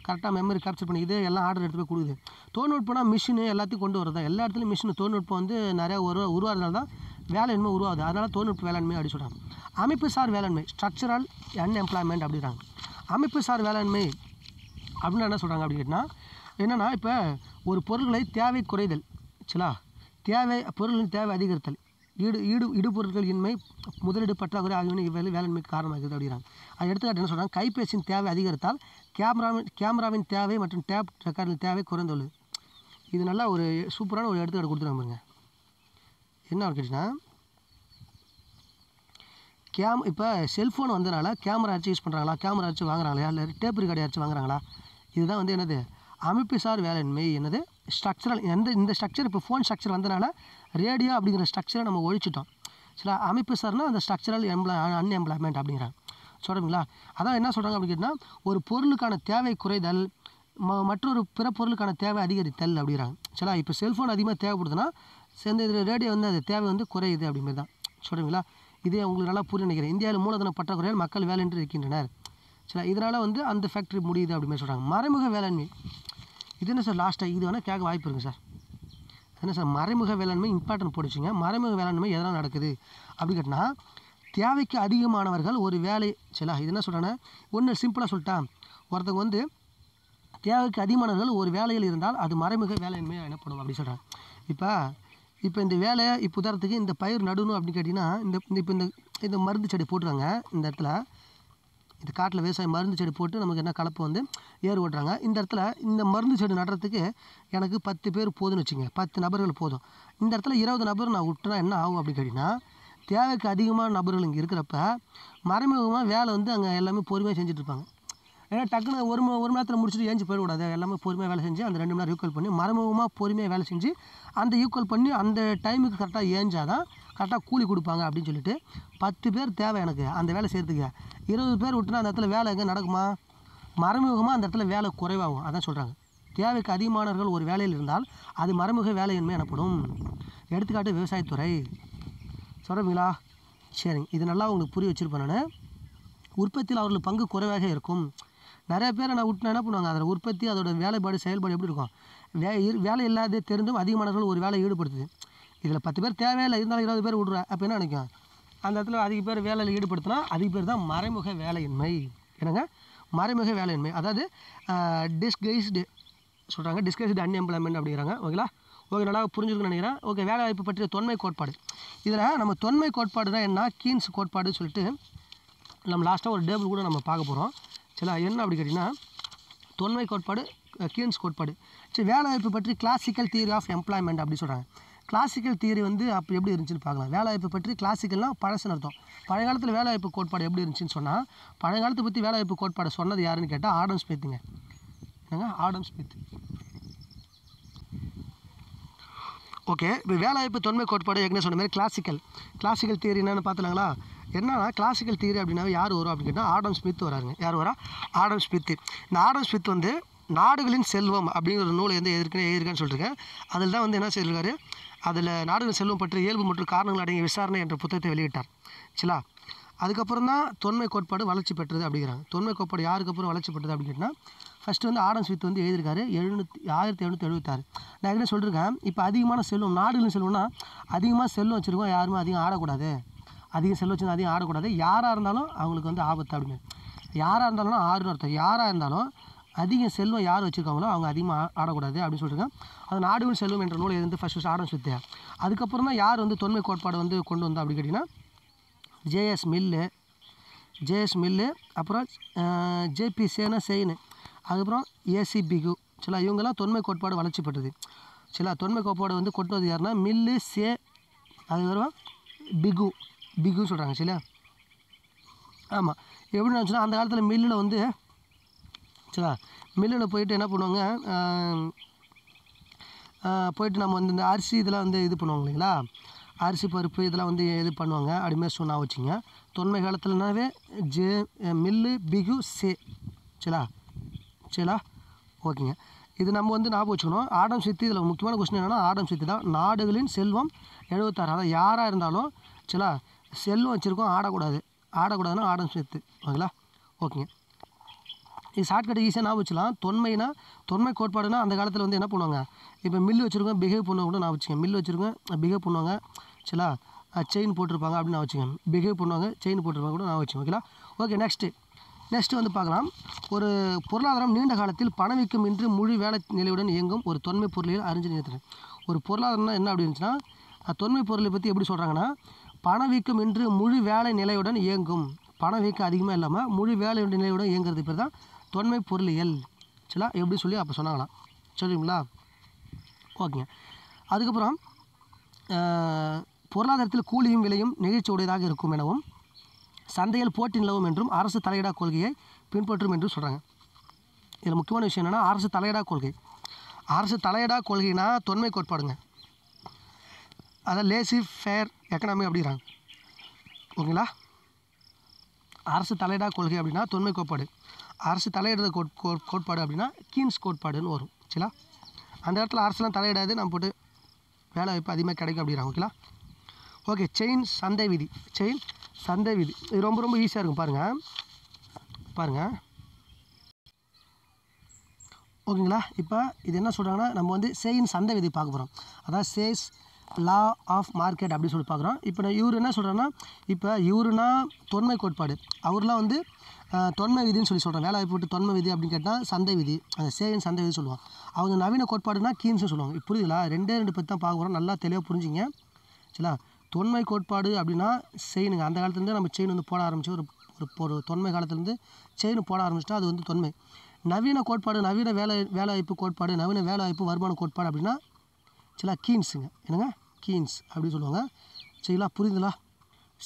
[SPEAKER 1] கரெக்டாக மெமரி கேப்சர் பண்ணிக்குது எல்லாம் ஆர்டர் எடுத்து போய் கொடுக்குது தொழில்நுட்பம்னா மிஷினு எல்லாத்தையும் கொண்டு வரது தான் எல்லா இடத்துலையும் மிஷின் தொழில்நுட்பம் வந்து நிறையா உரு உருவாகிறதுனால தான் வேலையின்மை உருவாகுது அதனால் தொழில்நுட்ப வேளாண்மை அப்படி சொல்கிறாங்க அமைப்பு சார் வேளாண்மை ஸ்ட்ரக்சரல் அன்எம்ப்ளாய்மெண்ட் அப்படின்றாங்க அமைப்பு சார் வேளாண்மை அப்படின்னா என்ன சொல்கிறாங்க அப்படின்னா என்னென்னா இப்போ ஒரு பொருள்களை தேவை குறைதல் சரிங்களா தேவை பொருளின் தேவை அதிகரித்தல் ஈடு ஈடு இடுபொருட்கள் இன்மை முதலீடு பற்றாக்குறை ஆகியவை இவ்வேலை வேளாண்மைக்கு இருக்குது அப்படிங்கிறாங்க அது எடுத்துக்காட்டு என்ன சொல்கிறாங்க கைபேசியின் தேவை அதிகரித்தால் கேமராவின் கேமராவின் தேவை மற்றும் டேப் ரெக்கார்டின் தேவை குறைந்துள்ளது இது நல்லா ஒரு சூப்பரான ஒரு எடுத்துக்காட்டு கொடுத்துருவாங்க என்ன கேட்டுச்சுன்னா கேம் இப்போ செல்ஃபோன் வந்ததுனால கேமரா அடிச்சு யூஸ் பண்ணுறாங்களா கேமரா வச்சு வாங்குறாங்களா இல்லை டேப் ரிகார்டு அடிச்சு வாங்குறாங்களா இதுதான் வந்து என்னது அமைப்பு சார் வேலையின்மை என்னது ஸ்ட்ரக்சரல் எந்த இந்த ஸ்ட்ரக்சர் இப்போ ஃபோன் ஸ்ட்ரக்சர் வந்தனால ரேடியோ அப்படிங்கிற ஸ்ட்ரக்சரை நம்ம ஒழிச்சிட்டோம் சில அமைப்பு சார்னால் அந்த ஸ்ட்ரக்சரல் எம்ப்ளா அன்எம்ப்ளாய்மெண்ட் அப்படிங்கிறாங்க சொல்கிறீங்களா அதான் என்ன சொல்கிறாங்க அப்படின்னு கேட்டால் ஒரு பொருளுக்கான தேவை குறைதல் ம மற்றொரு பிற பொருளுக்கான தேவை அதிகரித்தல் அப்படிங்கிறாங்க சில இப்போ செல்ஃபோன் அதிகமாக தேவைப்படுதுன்னா சேர்ந்த இது ரேடியோ வந்து அது தேவை வந்து குறையுது அப்படிங்கிறது தான் சொல்கிறீங்களா இதே உங்களுக்கு நல்லா புரிய நினைக்கிறேன் இந்தியாவில் மூலதன பற்றாக்குறையால் மக்கள் வேலையின்றி இருக்கின்றனர் சில இதனால் வந்து அந்த ஃபேக்ட்ரி முடியுது அப்படின்னு சொல்கிறாங்க மறைமுக வேளாண்மை இது என்ன சார் லாஸ்ட்டாக இது வேணால் கேட்க வாய்ப்பு இருக்குது சார் என்ன சார் மறைமுக வேளாண்மை இம்பார்ட்டன்ட் போடுச்சுங்க மறைமுக வேளாண்மை எதனால் நடக்குது அப்படின்னு கேட்டால் தேவைக்கு அதிகமானவர்கள் ஒரு வேலை சரிங்களா இது என்ன சொல்கிறேன்னா ஒன்று சிம்பிளாக சொல்லிட்டான் ஒருத்தவங்க வந்து தேவைக்கு அதிகமானவர்கள் ஒரு வேலையில் இருந்தால் அது மறைமுக வேலையின்மையாக எனப்படும் அப்படின்னு சொல்கிறாங்க இப்போ இப்போ இந்த வேலையை இப்போ உதாரணத்துக்கு இந்த பயிர் நடணும் அப்படின்னு கேட்டிங்கன்னா இந்த இப்போ இந்த இந்த மருந்து செடி போட்டுருவாங்க இந்த இடத்துல இது காட்டில் விவசாயம் மருந்து செடி போட்டு நமக்கு என்ன கலப்பு வந்து ஏர் ஓட்டுறாங்க இந்த இடத்துல இந்த மருந்து செடி நடுறதுக்கு எனக்கு பத்து பேர் போதும்னு வச்சுங்க பத்து நபர்கள் போதும் இந்த இடத்துல இருபது நபர் நான் விட்டுனா என்ன ஆகும் அப்படின்னு கேட்டிங்கன்னா தேவைக்கு அதிகமான நபர்கள் இங்கே இருக்கிறப்ப மறைமுகமாக வேலை வந்து அங்கே எல்லாமே பொறுமையாக செஞ்சுட்ருப்பாங்க ஏன்னா டக்குன்னு ஒரு ஒரு மணி நேரத்தில் முடிச்சுட்டு ஏஞ்சி போயிடக்கூடாது எல்லாமே பொறுமையாக வேலை செஞ்சு அந்த ரெண்டு மணி நேரம் ஈக்குவல் பண்ணி மறைமுகமாக பொறுமையாக வேலை செஞ்சு அந்த ஈக்குவல் பண்ணி அந்த டைமுக்கு கரெக்டாக ஏஞ்சாதான் தான் கரெக்டாக கூலி கொடுப்பாங்க அப்படின்னு சொல்லிட்டு பத்து பேர் தேவை எனக்கு அந்த வேலை செய்கிறதுக்கு இருபது பேர் விட்டுனா அந்த இடத்துல வேலை எங்கே நடக்குமா மறைமுகமாக அந்த இடத்துல வேலை குறைவாகும் அதான் சொல்கிறாங்க தேவைக்கு அதிகமானவர்கள் ஒரு வேலையில் இருந்தால் அது மறைமுக வேலையின்மை எனப்படும் எடுத்துக்காட்டு விவசாயத்துறை சொல்கிறீங்களா சரிங்க இது நல்லா உங்களுக்கு புரிய வச்சுருப்பேன் நான் உற்பத்தியில் அவர்களுக்கு பங்கு குறைவாக இருக்கும் நிறைய பேர் நான் விட்டு என்ன பண்ணுவாங்க அதில் உற்பத்தி அதோட வேலைப்பாடு செயல்பாடு எப்படி இருக்கும் வே வேலை இல்லாத தெரிந்தும் அதிகமானவர்கள் ஒரு வேலை ஈடுபடுத்துது இதில் பத்து பேர் தேவையில்லை இருந்தாலும் இருபது பேர் விட்றேன் அப்போ என்ன நினைக்கும் அந்த இடத்துல அதிக பேர் வேலையில் ஈடுபடுத்தினா அதிக பேர் தான் மறைமுக வேலையின்மை என்னங்க மறைமுக வேலையின்மை அதாவது டிஸ்கைஸ்டு சொல்கிறாங்க டிஸ்கைஸ்டு அன்எம்ப்ளாய்மெண்ட் அப்படிங்கிறாங்க ஓகேங்களா ஓகே நல்லா புரிஞ்சுருக்குன்னு நினைக்கிறேன் ஓகே வேலை வாய்ப்பு பற்றிய தொன்மை கோட்பாடு இதில் நம்ம தொன்மை கோட்பாடு தான் என்ன கீன்ஸ் கோட்பாடுன்னு சொல்லிட்டு நம்ம லாஸ்ட்டாக ஒரு டேபிள் கூட நம்ம பார்க்க போகிறோம் சில என்ன அப்படி கேட்டிங்கன்னா தொன்மை கோட்பாடு கீன்ஸ் கோட்பாடு சரி வேலை வாய்ப்பு பற்றி கிளாசிக்கல் தியரி ஆஃப் எம்ப்ளாய்மெண்ட் அப்படின்னு சொல்கிறாங்க கிளாசிக்கல் தியரி வந்து அப்போ எப்படி இருந்துச்சுன்னு பார்க்கலாம் வேலைவாய்ப்பு பற்றி கிளாசிக்கல்லாம் பழசன் அர்த்தம் பழைய காலத்தில் வேலைவாய்ப்பு கோட்பாடு எப்படி இருந்துச்சுன்னு சொன்னால் பழைய காலத்தை பற்றி வேலைவாய்ப்பு கோட்பாடு சொன்னது யாருன்னு கேட்டால் ஆடம் ஸ்மித்துங்க என்னங்க ஆடம் ஸ்மித் ஓகே இப்போ வேலைவாய்ப்பு தொன்மை கோட்பாடு ஏற்கனவே சொன்ன மாதிரி கிளாசிக்கல் கிளாசிக்கல் தியரி என்னென்னு பார்த்துலாங்களா என்னன்னா கிளாசிக்கல் தியரி அப்படின்னா யார் வரும் அப்படின்னு கேட்டால் ஆடம் ஸ்மித் வராங்க யார் வரா ஆடம் ஸ்மித் இந்த ஆடம் ஸ்மித் வந்து நாடுகளின் செல்வம் அப்படிங்கிற நூலை எந்த எதிர்க்கனே எதிர்க்கன்னு சொல்லியிருக்கேன் அதில் தான் வந்து என்ன சொல்லியிருக்காரு அதில் நாடுகள் செல்வம் பற்றி இயல்பு மற்றும் காரணங்கள் அடங்கிய விசாரணை என்ற புத்தகத்தை வெளியிட்டார் சரிங்களா அதுக்கப்புறம் தான் தொன்மை கோட்பாடு வளர்ச்சி பெற்றது அப்படிங்கிறாங்க தொன்மை கோட்பாடு யாருக்கு அப்புறம் வளர்ச்சி பெற்றது அப்படின்னா ஃபஸ்ட்டு வந்து ஆடம் ஸ்மித் வந்து எழுதியிருக்காரு எழுநூற்றி ஆயிரத்தி எழுநூற்றி எழுபத்தாறு நான் என்ன சொல்லியிருக்கேன் இப்போ அதிகமான செல்வம் நாடுகளும் செல்வம்னா அதிகமாக செல்வம் வச்சுருக்கோம் யாருமே அதிகம் ஆடக்கூடாது அதிகம் செல்வம் வச்சுருந்தா அதிகம் ஆடக்கூடாது யாராக இருந்தாலும் அவங்களுக்கு வந்து ஆபத்து அப்படின்னு யாராக இருந்தாலும் ஆறுன்னு அர்த்தம் யாராக இருந்தாலும் அதிக செல்வம் யார் வச்சுருக்காங்களோ அவங்க அதிகமாக ஆடக்கூடாது அப்படின்னு சொல்லியிருக்காங்க அது நாடுகள் செல்வம் என்ற நூலை இருந்து ஃபஸ்ட் ஃபஸ்ட் ஆரம்பிச்சுட்டு அதுக்கப்புறமா யார் வந்து தொன்மை கோட்பாடு வந்து கொண்டு வந்தா அப்படின்னு கேட்டிங்கன்னா ஜேஎஸ் மில்லு ஜேஎஸ் மில்லு அப்புறம் ஜேபி சேனா செயின் அதுக்கப்புறம் ஏசி பிகு சில இவங்கெல்லாம் தொன்மை கோட்பாடு வளர்ச்சிப்பட்டது சில தொன்மை கோட்பாடு வந்து கொண்டு வந்து யாருன்னா மில்லு சே அதுக்கப்புறம் பிகு பிகுன்னு சொல்கிறாங்க சில ஆமாம் எப்படின்னு வச்சுன்னா அந்த காலத்தில் மில்லில் வந்து சரிங்களா மில்லில் போயிட்டு என்ன பண்ணுவாங்க போயிட்டு நம்ம வந்து இந்த அரிசி இதெல்லாம் வந்து இது பண்ணுவோம் இல்லைங்களா அரிசி பருப்பு இதெல்லாம் வந்து இது பண்ணுவாங்க அப்படிமாரி சொன்னா வச்சுங்க தொன்மை காலத்துலனாவே ஜே மில்லு பிகு சே சரிங்களா சரிங்களா ஓகேங்க இது நம்ம வந்து நான் போச்சுக்கணும் ஆடம் சித்தி இதில் முக்கியமான கொஸ்டின் என்னென்னா ஆடம் சித்தி தான் நாடுகளின் செல்வம் எழுபத்தாறு அதாவது யாராக இருந்தாலும் சரிங்களா செல்வம் வச்சுருக்கோம் ஆடக்கூடாது ஆடக்கூடாதுன்னா ஆடம் சித்து ஓகேங்களா ஓகேங்க இது ஷார்ட்கட் ஈஸியாக நான் வச்சுலாம் தொன்மைனா தொன்மை கோட்பாடுனா அந்த காலத்தில் வந்து என்ன பண்ணுவாங்க இப்போ மில் வச்சுருக்கோம் பிஹேவ் பண்ணுவாங்க கூட நான் வச்சுக்கேன் மில் வச்சுருக்கேன் பிஹேவ் பண்ணுவாங்க சரிங்களா செயின் போட்டிருப்பாங்க அப்படின்னு நான் வச்சுக்கேன் பிஹேவ் பண்ணுவாங்க செயின் போட்டிருப்பாங்க கூட நான் வச்சுக்கேன் ஓகேங்களா ஓகே நெக்ஸ்ட்டு நெக்ஸ்ட் வந்து பார்க்கலாம் ஒரு பொருளாதாரம் நீண்ட காலத்தில் பணவீக்கம் இன்றி முழு வேலை நிலையுடன் இயங்கும் ஒரு தொன்மை பொருளில் அறிஞ்சு நிறுத்தினர் ஒரு பொருளாதாரம்னா என்ன அப்படி இருந்துச்சுன்னா தொன்மை பொருளை பற்றி எப்படி சொல்கிறாங்கன்னா பணவீக்கம் இன்று முழு வேலை நிலையுடன் இயங்கும் பணவீக்கம் அதிகமாக இல்லாமல் முழு வேலை நிலையுடன் இயங்குறது பேர் தான் தொன்மை பொருளியல் சொல்லா எப்படி சொல்லி அப்போ சொன்னாங்களாம் சரிங்களா ஓகேங்க அதுக்கப்புறம் பொருளாதாரத்தில் கூலியும் விலையும் உடையதாக இருக்கும் எனவும் சந்தையில் போட்டி நிலவும் என்றும் அரசு தலையிடா கொள்கையை பின்பற்றும் என்றும் சொல்கிறாங்க இதில் முக்கியமான விஷயம் என்னென்னா அரசு தலையிடா கொள்கை அரசு தலையிடா கொள்கைனா தொன்மை கோட்பாடுங்க அதான் லேசி ஃபேர் எக்கனாமி அப்படிங்கிறாங்க ஓகேங்களா அரசு தலையிடா கொள்கை அப்படின்னா தொன்மை கோட்பாடு அரசு தலையிடுறது கோட் கோட்பாடு அப்படின்னா கீன்ஸ் கோட்பாடுன்னு வரும் சரிங்களா அந்த இடத்துல அரசுலாம் தலையிடாது நம்ம போட்டு வேலை வாய்ப்பு அதிகமாக கிடைக்கும் அப்படிங்கிறாங்க ஓகேங்களா ஓகே செயின் சந்தை விதி செயின் சந்தை விதி இது ரொம்ப ரொம்ப ஈஸியாக இருக்கும் பாருங்கள் பாருங்கள் ஓகேங்களா இப்போ இது என்ன சொல்கிறாங்கன்னா நம்ம வந்து சேயின் சந்தை விதி பார்க்க போகிறோம் அதாவது சேஸ் லா ஆஃப் மார்க்கெட் அப்படின்னு சொல்லி பார்க்குறோம் இப்போ நான் இவர் என்ன சொல்கிறேன்னா இப்போ இவருனா தொன்மை கோட்பாடு அவர்லாம் வந்து தொன்மை விதின்னு சொல்லி சொல்கிறோம் வேலை வாய்ப்பு விட்டு தொன்மை விதி அப்படின்னு கேட்டால் சந்தை விதி அந்த சேவின் சந்தை விதி சொல்லுவாங்க அவங்க நவீன கோட்பாடுனா கீம்ஸ்னு சொல்லுவாங்க புரியுதுங்களா ரெண்டே ரெண்டு பேர் தான் பார்க்க போகிறோம் நல்லா தெளிவாக புரிஞ்சுங்க சரிங்களா தொன்மை கோட்பாடு அப்படின்னா செயினுங்க அந்த காலத்துலேருந்து நம்ம செயின் வந்து போட ஆரம்பிச்சு ஒரு ஒரு ஒரு தொன்மை காலத்துலேருந்து செயின் போட ஆரம்பிச்சிட்டா அது வந்து தொன்மை நவீன கோட்பாடு நவீன வேலை வேலைவாய்ப்பு கோட்பாடு நவீன வேலைவாய்ப்பு வருமான கோட்பாடு அப்படின்னா சில கீன்ஸுங்க என்னங்க கீன்ஸ் அப்படின்னு சொல்லுவாங்க சரிங்களா புரியுதுங்களா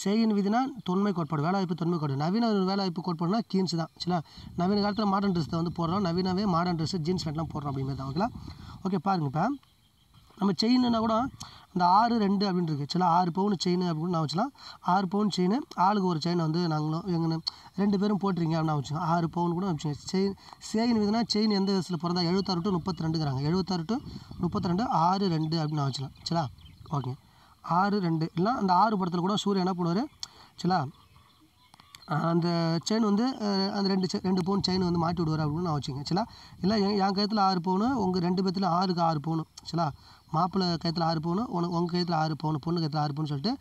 [SPEAKER 1] செய்யின் விதினா தொன்மை கோட்பாடு வேலைவாய்ப்பு தொன்மை கோட்பாடு நவீன வேலைவாய்ப்பு கோட்பாடுனா கீன்ஸ் தான் சில நவீன காலத்தில் மாடர்ன் ட்ரெஸ் வந்து போடுறோம் நவீனவே மாடர்ன் ட்ரெஸ் ஜீன்ஸ் பேண்ட்லாம் போடுறோம் அப்படிங்கிறது தான் ஓகே பாருங்க இப்போ நம்ம செயின்னா கூட இந்த ஆறு ரெண்டு அப்படின்ட்டு இருக்குது சில ஆறு பவுன் செயின் அப்படின்னு நான் வச்சுக்கலாம் ஆறு பவுன் செயின் ஆளுக்கு ஒரு செயின் வந்து நாங்களும் எங்கன்னு ரெண்டு பேரும் போட்டிருக்கீங்க அப்படின்னு வச்சுக்கோங்க ஆறு பவுன் கூட வச்சுக்கோங்க செயின் செயின் விதினா செயின் எந்த வயசில் பிறந்தா எழுபத்தாறு டு முப்பத்தி ரெண்டுங்கிறாங்க எழுபத்தாறு டு முப்பத்தி ரெண்டு ஆறு ரெண்டு அப்படின்னு நான் வச்சுக்கலாம் சரிங்களா ஓகே ஆறு ரெண்டு இல்லைனா அந்த ஆறு படத்தில் கூட சூர்யா என்ன பண்ணுவார் சில அந்த செயின் வந்து அந்த ரெண்டு செ ரெண்டு பவுன் செயின் வந்து மாட்டி விடுவார் அப்படின்னு நான் வச்சுக்கேன் சில இல்லை என் கையத்தில் ஆறு பவுனு உங்கள் ரெண்டு பேத்தில் ஆறுக்கு ஆறு பவுனு சிலா மாப்பிள்ளை கையத்தில் ஆறு பவுனு உனக்கு உங்கள் கையத்தில் ஆறு பவுனு பொண்ணு கையத்தில் ஆறு பவுன் சொல்லிட்டு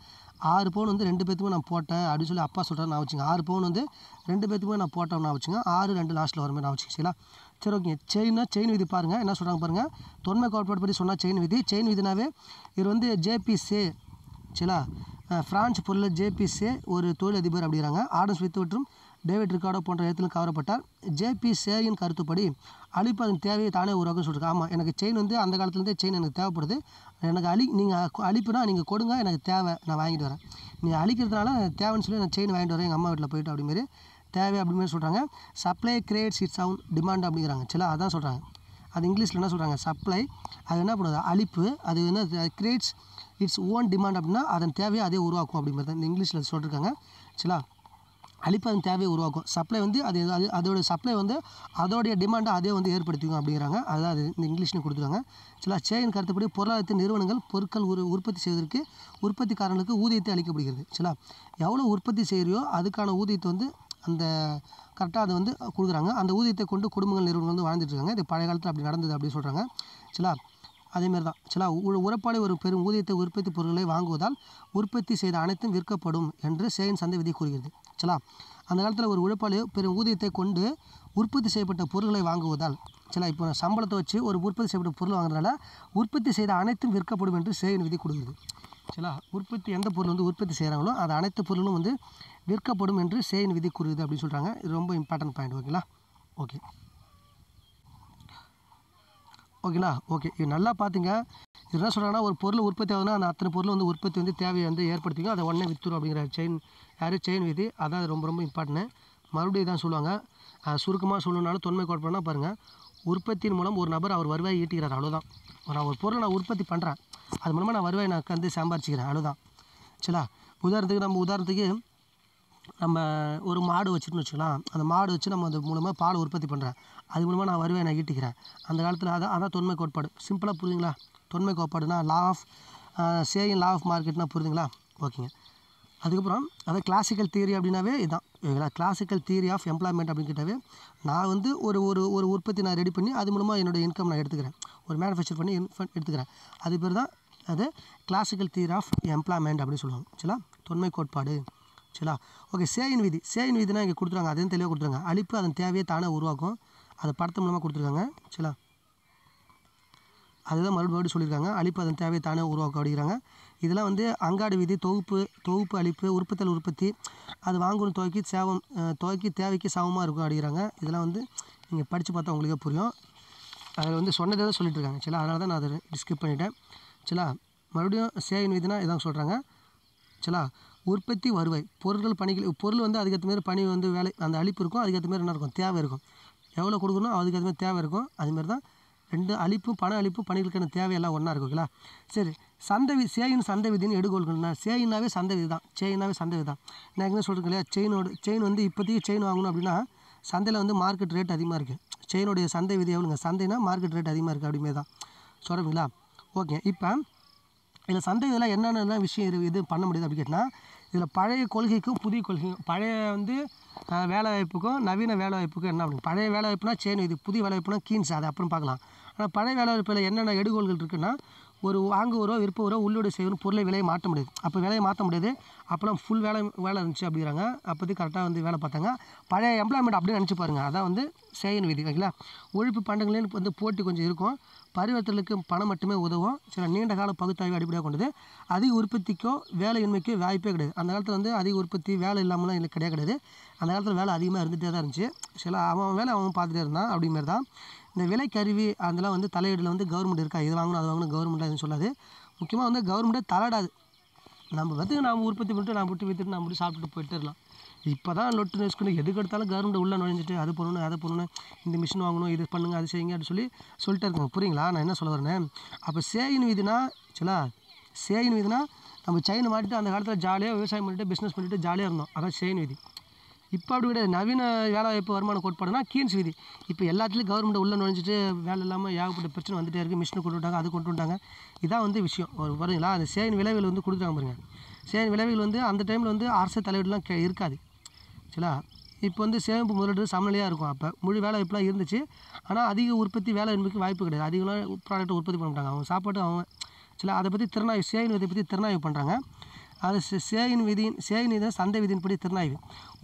[SPEAKER 1] ஆறு பவுன் வந்து ரெண்டு பேர்த்துக்குமே நான் போட்டேன் அப்படின்னு சொல்லி அப்பா சொல்கிறேன் நான் வச்சுக்கேன் ஆறு பவுன் வந்து ரெண்டு பேர்த்துக்குமே நான் போட்டேன் நான் வச்சுக்கேன் ஆறு ரெண்டு லாஸ்ட்டில் வர மாதிரி நான் வச்சுக்கேன் சரிங்களா சரி ஓகே செயின்னா செயின் விதி பாருங்கள் என்ன சொல்கிறாங்க பாருங்கள் தொன்மை கோட்பாடு பற்றி சொன்னால் செயின் விதி செயின் விதினாவே இவர் வந்து ஜேபிசே சரிங்களா ஃப்ரான்ஸ் பொருளில் ஜேபிசே ஒரு தொழிலதிபர் அப்படிங்கிறாங்க ஆடம்ஸ் வித் மற்றும் டேவிட் ரிகார்டோ போன்ற இடத்துல கவரப்பட்டார் ஜேபி சேயின் கருத்துப்படி அழிப்பு அதன் தேவையை தானே உருவாக்குன்னு சொல்லியிருக்காங்க ஆமாம் எனக்கு செயின் வந்து அந்த காலத்துலேருந்தே செயின் எனக்கு தேவைப்படுது எனக்கு அழி நீங்கள் அழிப்புனா நீங்கள் கொடுங்க எனக்கு தேவை நான் வாங்கிட்டு வரேன் நீங்கள் அழிக்கிறதுனால தேவைன்னு சொல்லி நான் செயின் வாங்கிட்டு வரேன் எங்கள் அம்மா வீட்டில் போயிட்டு அப்படிமாரி தேவை அப்படிங்கிற சொல்கிறாங்க supply creates its own demand அப்படிங்கிறாங்க சில அதான் சொல்கிறாங்க அது இங்கிலீஷில் என்ன சொல்கிறாங்க சப்ளை அது என்ன பண்ணுது அழிப்பு அது என்ன கிரியேட்ஸ் இட்ஸ் ஓன் டிமாண்ட் அப்படின்னா அதன் தேவையை அதே உருவாக்கும் அப்படிங்கிறது இந்த இங்கிலீஷில் சொல்லியிருக்காங்க சிலா அழிப்பு அதன் தேவையை உருவாக்கும் சப்ளை வந்து அது அது அதோட சப்ளை வந்து அதோடைய டிமாண்டை அதே வந்து ஏற்படுத்திக்கும் அப்படிங்கிறாங்க அதாவது அது இந்த இங்கிலீஷ்னு கொடுத்துருக்காங்க சில சேயின் கருத்துப்படி பொருளாதாரத்தின் நிறுவனங்கள் பொருட்கள் உரு உற்பத்தி செய்வதற்கு உற்பத்திக்காரர்களுக்கு ஊதியத்தை அளிக்கப்படுகிறது சிலா எவ்வளோ உற்பத்தி செய்கிறியோ அதுக்கான ஊதியத்தை வந்து அந்த கரெக்டாக அது வந்து கொடுக்குறாங்க அந்த ஊதியத்தை கொண்டு குடும்பங்கள் நிறுவனங்கள் வந்து வாழ்ந்துட்டுருக்காங்க இது பழைய காலத்தில் அப்படி நடந்தது அப்படின்னு சொல்கிறாங்க சரிங்களா அதேமாரி தான் சரிங்களா உரப்பாலை ஒரு பெரும் ஊதியத்தை உற்பத்தி பொருட்களை வாங்குவதால் உற்பத்தி செய்த அனைத்தும் விற்கப்படும் என்று சேயன் சந்தை விதி கூறுகிறது சரிங்களா அந்த காலத்தில் ஒரு உழைப்பாளி பெரும் ஊதியத்தை கொண்டு உற்பத்தி செய்யப்பட்ட பொருட்களை வாங்குவதால் சில இப்போ சம்பளத்தை வச்சு ஒரு உற்பத்தி செய்யப்பட்ட பொருள் வாங்குறதுனால உற்பத்தி செய்த அனைத்தும் விற்கப்படும் என்று சேகன் விதி கொடுக்குது சரிங்களா உற்பத்தி எந்த பொருள் வந்து உற்பத்தி செய்கிறாங்களோ அது அனைத்து பொருளும் வந்து விற்கப்படும் என்று சேயின் விதி கூறுது அப்படின்னு சொல்கிறாங்க இது ரொம்ப இம்பார்ட்டன்ட் பாயிண்ட் ஓகேங்களா ஓகே ஓகேங்களா ஓகே இது நல்லா பார்த்துங்க இது என்ன சொல்கிறாங்கன்னா ஒரு பொருள் உற்பத்தி ஆகுதுன்னா அந்த அத்தனை பொருள் வந்து உற்பத்தி வந்து தேவையை வந்து ஏற்படுத்திக்கும் அதை உடனே வித்துரும் அப்படிங்கிற செயின் யார் செயின் விதி அதான் ரொம்ப ரொம்ப இம்பார்ட்டன்னு மறுபடியும் தான் சொல்லுவாங்க சுருக்கமாக சொல்லணுனாலும் தொன்மை கோட்பாடுனா பாருங்கள் உற்பத்தியின் மூலம் ஒரு நபர் அவர் வருவாய் ஈட்டுகிறார் அவ்வளோதான் நான் ஒரு பொருளை நான் உற்பத்தி பண்ணுறேன் அது மூலமாக நான் வருவாய் நான் உட்காந்து சம்பாரிச்சிக்கிறேன் அதுதான் சரிங்களா உதாரணத்துக்கு நம்ம உதாரணத்துக்கு நம்ம ஒரு மாடு வச்சுட்டோன்னு வச்சுக்கலாம் அந்த மாடு வச்சு நம்ம அது மூலமாக பால் உற்பத்தி பண்ணுறேன் அது மூலமாக நான் வருவேன் நான் ஈட்டிக்கிறேன் அந்த காலத்தில் அதான் அதான் தொன்மை கோட்பாடு சிம்பிளாக புரியுதுங்களா தொன்மை கோட்பாடுனா லா ஆஃப் சேயின் லா ஆஃப் மார்க்கெட்னா புரியுதுங்களா ஓகேங்க அதுக்கப்புறம் அதாவது கிளாசிக்கல் தியரி அப்படின்னாவே இதான் ஓகேங்களா கிளாசிக்கல் தியரி ஆஃப் எம்ப்ளாய்மெண்ட் அப்படின்னு கேட்டாவே நான் வந்து ஒரு ஒரு ஒரு உற்பத்தி நான் ரெடி பண்ணி அது மூலமாக என்னோடய இன்கம் நான் எடுத்துக்கிறேன் ஒரு மேனுஃபேக்சர் பண்ணி எடுத்துக்கிறேன் அது பேர் தான் அது கிளாசிக்கல் தியர் ஆஃப் எம்ப்ளாய்மெண்ட் அப்படின்னு சொல்லுவாங்க சரிங்களா தொன்மை கோட்பாடு சரிங்களா ஓகே சேயின் விதி சேயின் விதினா இங்கே கொடுத்துருவாங்க அதையும் தெளிவாக கொடுத்துருங்க அழிப்பு அதன் தேவையை தானே உருவாக்கும் அதை படத்து மூலமாக கொடுத்துருக்காங்க சரிங்களா அதுதான் மறுபடியும் சொல்லியிருக்காங்க அழிப்பு அதன் தேவையை தானே உருவாக்க அப்படிங்கிறாங்க இதெல்லாம் வந்து அங்காடு விதி தொகுப்பு தொகுப்பு அழிப்பு உற்பத்தல் உற்பத்தி அது வாங்கணும் துவக்கி சேவம் துவக்கி தேவைக்கு சமமாக இருக்கும் அப்படிங்கிறாங்க இதெல்லாம் வந்து நீங்கள் படித்து பார்த்தா உங்களுக்கே புரியும் அதில் வந்து சொன்னதை தான் சொல்லிட்டு இருக்காங்க சில அதனால தான் நான் அதை ஸ்கிப் பண்ணிட்டேன் சில மறுபடியும் சேவின் விதினா இதான் சொல்கிறாங்க சிலா உற்பத்தி வருவாய் பொருட்கள் பணிகள் பொருள் வந்து அதுக்கேற்ற மாதிரி பணி வந்து வேலை அந்த அழிப்பு இருக்கும் அதுக்கேற்ற மாதிரி என்ன இருக்கும் தேவை இருக்கும் எவ்வளோ கொடுக்கணும் அதுக்கேற்ற மாதிரி தேவை இருக்கும் அதுமாரி தான் ரெண்டு அழிப்பும் பண அழிப்பும் பணிகளுக்கான தேவையெல்லாம் ஒன்றா இருக்கும் ஓகேங்களா சரி சந்தை சேயின் சந்தை விதின்னு எடுக்கொள்கணும்னா சேயினாவே சந்தை விதி தான் சேயின்னாவே சந்தை விதி தான் நான் என்ன சொல்கிறேன் இல்லையா செயினோட செயின் வந்து இப்போதைக்கு செயின் வாங்கணும் அப்படின்னா சந்தையில் வந்து மார்க்கெட் ரேட் அதிகமாக இருக்குது செயினுடைய சந்தை விதி எவ்வளோங்க சந்தைனா மார்க்கெட் ரேட் அதிகமாக இருக்குது அப்படிமே தான் சொல்கிறீங்களா ஓகே இப்போ இதில் சந்தை இதெல்லாம் என்னென்ன விஷயம் இது இது பண்ண முடியுது அப்படின்னு கேட்டால் இதில் பழைய கொள்கைக்கும் புதிய கொள்கைக்கும் பழைய வந்து வேலைவாய்ப்புக்கும் நவீன வேலைவாய்ப்புக்கும் என்ன அப்படி பழைய வேலைவாய்ப்புனா செயின் இது புதிய வேலைவாய்ப்புனா கீன்ஸ் அதை அப்புறம் பார்க்கலாம் ஆனால் பழைய வேலைவாய்ப்பில் என்னென்ன எடுகோள்கள் இருக்குன்னா ஒரு வாங்குவரோ விற்பவரோ உள்ளுடைய செய்வரும் பொருளை விலையை மாற்ற முடியாது அப்போ விலையை மாற்ற முடியாது அப்போலாம் ஃபுல் வேலை வேலை இருந்துச்சு அப்படிங்கிறாங்க அப்போதைக்கு கரெக்டாக வந்து வேலை பார்த்தாங்க பழைய எம்ப்ளாய்மெண்ட் அப்படின்னு நினச்சி பாருங்கள் அதான் வந்து சேயன் விதி ஓகேங்களா ஒழிப்பு பண்டங்களேன்னு வந்து போட்டி கொஞ்சம் இருக்கும் பரிவர்த்தனுக்கு பணம் மட்டுமே உதவும் சில நீண்ட கால பகுத்தாய்வு அடிப்படையாக கொண்டது அதிக உற்பத்திக்கோ வேலையின்மைக்கோ வாய்ப்பே கிடையாது அந்த காலத்தில் வந்து அதிக உற்பத்தி வேலை இல்லாமலாம் இல்லை கிடையாது கிடையாது அந்த காலத்தில் வேலை அதிகமாக இருந்துகிட்டே தான் இருந்துச்சு சில அவன் வேலை அவன் பார்த்துட்டே இருந்தான் அப்படிங்கிறது தான் இந்த விலை கருவி அதெல்லாம் வந்து தலையீடில் வந்து கவர்மெண்ட் இருக்கா இது வாங்கணும் அது வாங்கணும் கவர்மெண்ட் எதுவும் சொல்லாது முக்கியமாக வந்து கவர்மெண்ட்டே தலையிடாது நம்ம வந்து நாம் உற்பத்தி பண்ணிட்டு நாம் விட்டு விற்றுட்டு நம்ம போயிட்டு போயிட்டுருலாம் இப்போ தான் லொட்டு வச்சுக்கணும் எதுக்கு எடுத்தாலும் கவர்மெண்ட் உள்ளே நுழைஞ்சிட்டு அது பண்ணணும் அதை பண்ணணும் இந்த மிஷின் வாங்கணும் இது பண்ணுங்கள் அது செய்யுங்க அப்படின்னு சொல்லி சொல்லிட்டே இருக்காங்க புரியுங்களா நான் என்ன சொல்ல வரேன் அப்போ சேயின் வீதினா ஆக்சுவலா சேயின் விதினா நம்ம செயின் மாட்டிட்டு அந்த காலத்தில் ஜாலியாக விவசாயம் பண்ணிவிட்டு பிஸ்னஸ் பண்ணிவிட்டு ஜாலியாக இருந்தோம் அதான் சேயின் விதி இப்போ அப்படி கிடையாது நவீன வேலைவாய்ப்பு வருமான கோட்பாடுனா கீன்ஸ் விதி இப்போ எல்லாத்துலேயும் கவர்மெண்ட் உள்ளே நுழைஞ்சிட்டு வேலை இல்லாமல் ஏகப்பட்ட பிரச்சனை வந்துட்டே இருக்குது மிஷினை கொண்டு விட்டாங்க அது கொண்டு விட்டாங்க இதான் வந்து விஷயம் ஒரு பாருங்களா அந்த சேரின் விளைவுகள் வந்து கொடுக்குறாங்க பாருங்க சேரின் விளைவுகள் வந்து அந்த டைமில் வந்து அரசு தலைவர்கள்லாம் கே இருக்காது சரிங்களா இப்போ வந்து சேமிப்பு முதலீடு சமநிலையாக இருக்கும் அப்போ முழு வேலை வாய்ப்புலாம் இருந்துச்சு ஆனால் அதிக உற்பத்தி வேலை என்பதுக்கு வாய்ப்பு கிடையாது அதிகமாக ப்ராடக்ட் உற்பத்தி பண்ண மாட்டாங்க அவங்க சாப்பாடு அவங்க சில அதை பற்றி திறனாய்வு சேவின் விதை பற்றி திறனாய்வு பண்ணுறாங்க அது சேயின் விதியின் சேயின் விதி சந்தை விதியின்படி திறனாய்வு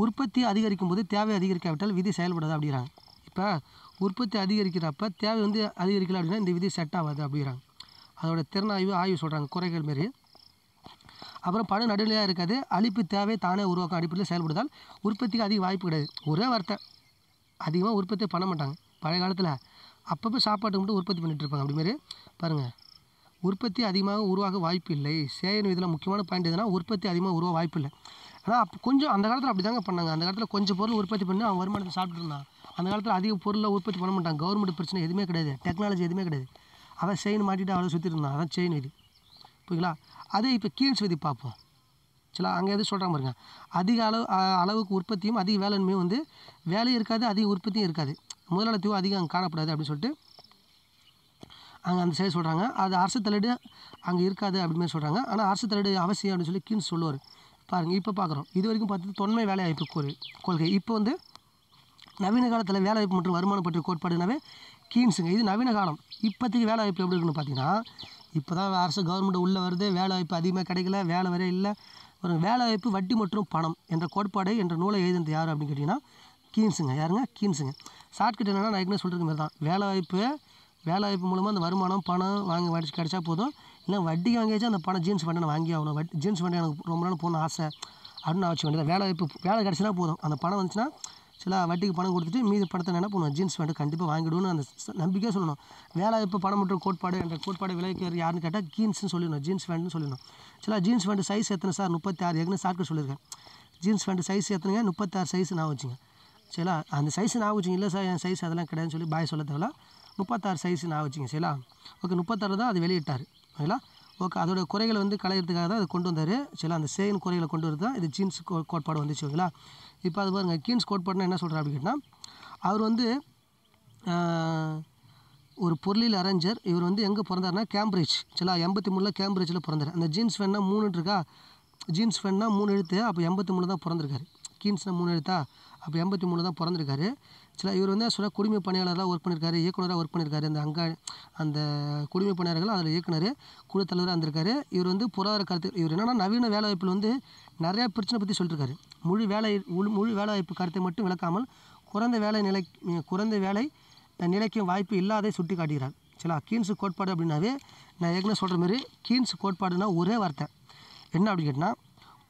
[SPEAKER 1] உற்பத்தி அதிகரிக்கும் போது தேவை அதிகரிக்காவிட்டால் விதி செயல்படாது அப்படிங்கிறாங்க இப்போ உற்பத்தி அதிகரிக்கிறப்ப தேவை வந்து அதிகரிக்கல அப்படின்னா இந்த விதி செட் ஆகாது அப்படிங்கிறாங்க அதோடய திறனாய்வு ஆய்வு சொல்கிறாங்க குறைகள் மாரி அப்புறம் பணம் நடுநிலையாக இருக்காது அழிப்பு தேவை தானே உருவாக்கம் அடிப்படையில் செயல்படுதால் உற்பத்திக்கு அதிக வாய்ப்பு கிடையாது ஒரே வார்த்தை அதிகமாக உற்பத்தி பண்ண மாட்டாங்க பழைய காலத்தில் அப்பப்போ சாப்பாட்டு மட்டும் உற்பத்தி பண்ணிகிட்ருப்பாங்க அப்படிமாரி பாருங்கள் உற்பத்தி அதிகமாக உருவாக வாய்ப்பு இல்லை சேயன் இதில் முக்கியமான பாயிண்ட் எதுனா உற்பத்தி அதிகமாக உருவாக வாய்ப்பு இல்லை ஆனால் அப்போ கொஞ்சம் அந்த காலத்தில் அப்படி தாங்க பண்ணாங்க அந்த காலத்தில் கொஞ்சம் பொருள் உற்பத்தி பண்ணி அவன் வருமானத்தை சாப்பிட்டுருந்தான் அந்த காலத்தில் அதிக பொருளை உற்பத்தி பண்ண மாட்டாங்க கவர்மெண்ட் பிரச்சனை எதுவுமே கிடையாது டெக்னாலஜி எதுவுமே கிடையாது அதான் செயின் மாட்டிட்டு அவ்வளோ சுற்றி அதான் செயின் விதி புரியுங்களா அதே இப்போ கீழ்ஸ் விதி பார்ப்போம் சில அங்கே எது சொல்கிறாங்க பாருங்க அதிக அளவு அளவுக்கு உற்பத்தியும் அதிக வேலைன்மையும் வந்து வேலையும் இருக்காது அதிக உற்பத்தியும் இருக்காது முதலாளித்துவம் அதிகம் காணப்படாது அப்படின்னு சொல்லிட்டு அங்கே அந்த சைடு சொல்கிறாங்க அது அரசு தலையீடு அங்கே இருக்காது அப்படின்னு சொல்கிறாங்க ஆனால் அரசு தலையீடு அவசியம் அப்படின்னு சொல்லி கீன்ஸ் சொல்லுவார் பாருங்கள் இப்போ பார்க்குறோம் இது வரைக்கும் பார்த்து தொன்மை வேலைவாய்ப்பு கோரி கொள்கை இப்போ வந்து நவீன காலத்தில் வேலைவாய்ப்பு மற்றும் வருமானம் பற்றிய கோட்பாடுனாவே கீன்ஸுங்க இது நவீன காலம் இப்போதைக்கு வேலைவாய்ப்பு எப்படி இருக்குன்னு பார்த்தீங்கன்னா இப்போ தான் அரசு கவர்மெண்ட் உள்ளே வருது வேலைவாய்ப்பு அதிகமாக கிடைக்கல வேலை வரே இல்லை ஒரு வேலைவாய்ப்பு வட்டி மற்றும் பணம் என்ற கோட்பாடு என்ற நூலை எழுதினது யார் அப்படின்னு கேட்டிங்கன்னா கீன்ஸுங்க யாருங்க கீன்ஸுங்க ஷார்ட்கட் என்னென்னா நான் ஏற்கனவே சொல்கிறது மாதிரி தான் வேலைவாய்ப்பு வேலைவாய்ப்பு மூலமாக அந்த வருமானம் பணம் வாங்கி வடிச்சு கிடச்சா போதும் இல்லை வட்டிக்கு வாங்கியாச்சும் அந்த பணம் ஜீன்ஸ் பேண்ட்டு நான் வாங்கியே ஆகணும் வட் ஜீன்ஸ் பேண்ட்டு எனக்கு ரொம்ப நாள் போகணும் ஆசை அப்படின்னு நான் வச்சுக்க வேண்டியது வேலைவாய்ப்பு வேலை கிடச்சினா போதும் அந்த பணம் வந்துச்சுன்னா சில வட்டிக்கு பணம் கொடுத்துட்டு மீதி பணத்தை என்ன பண்ணுவோம் ஜீன்ஸ் பேண்ட்டு கண்டிப்பாக வாங்கிடுவோம்னு அந்த நம்பிக்கையாக சொல்லணும் வேலைவாய்ப்பு பணம் மற்றும் கோட்பாடு என்ற கோட்பாடு விலைக்கு யாருன்னு கேட்டால் ஜீன்ஸ்னு சொல்லிடணும் ஜீன்ஸ் பேண்ட்னு சொல்லிடணும் சில ஜீன்ஸ் பேண்ட்டு சைஸ் எத்தனை சார் முப்பத்தி ஆறு ஏற்கனவே சாக்கு சொல்லியிருக்கேன் ஜீன்ஸ் பேண்ட்டு சைஸ் எத்தனைங்க முப்பத்தாறு சைஸ் நான் வச்சுங்க சரிங்களா அந்த சைஸ் நான் வச்சுங்க இல்லை சார் என் சைஸ் அதெல்லாம் கிடையாதுன்னு சொல்லி பாய் சொல்ல தேவை முப்பத்தாறு சைஸ் நான் வச்சுங்க சரிங்களா ஓகே முப்பத்தாறு தான் அது வெளியிட்டார் ஓகேங்களா ஓகே அதோட குறைகளை வந்து கலையிறதுக்காக தான் அது கொண்டு வந்தார் சரிங்களா அந்த சேயின் குறைகளை கொண்டு வரது தான் இது ஜீன்ஸ் கோ கோட்பாடு வந்துச்சு ஓகேங்களா இப்போ அது பாருங்கள் கீன்ஸ் கோட்பாடுனா என்ன சொல்கிறார் அப்படின்னா அவர் வந்து ஒரு பொருளில் அறிஞர் இவர் வந்து எங்கே பிறந்தார்னா கேம்பிரிட்ஜ் சரிங்களா எண்பத்தி மூணில் கேம்பிரிட்ஜில் பிறந்தார் அந்த ஜீன்ஸ் வேணுனா மூணு இருக்கா ஜீன்ஸ் வேணுனா மூணு எழுத்து அப்போ எண்பத்தி மூணு தான் பிறந்திருக்காரு கீன்ஸ்னால் மூணு எழுத்தா அப்போ எண்பத்தி மூணு தான் பிறந்திருக்காரு சில இவர் வந்து ஆக்சுவலாக குடிமை பணியாளராக ஒர்க் பண்ணியிருக்காரு இயக்குனராக ஒர்க் பண்ணியிருக்காரு அந்த அங்கா அந்த குடிமை பணியாளர்கள் அதில் இயக்குனர் குழு தலைவராக இருந்திருக்காரு இவர் வந்து பொருளாதார கருத்து இவர் என்னென்னா நவீன வேலைவாய்ப்பில் வந்து நிறையா பிரச்சனை பற்றி சொல்லியிருக்காரு முழு வேலை முழு வேலைவாய்ப்பு கருத்தை மட்டும் விளக்காமல் குறைந்த வேலை நிலை குறைந்த வேலை நிலைக்கும் வாய்ப்பு இல்லாதே சுட்டி காட்டுகிறார் சில கீன்ஸு கோட்பாடு அப்படின்னாவே நான் ஏற்கனவே சொல்கிற மாதிரி கீன்ஸ் கோட்பாடுனா ஒரே வார்த்தை என்ன அப்படின்னு கேட்டால்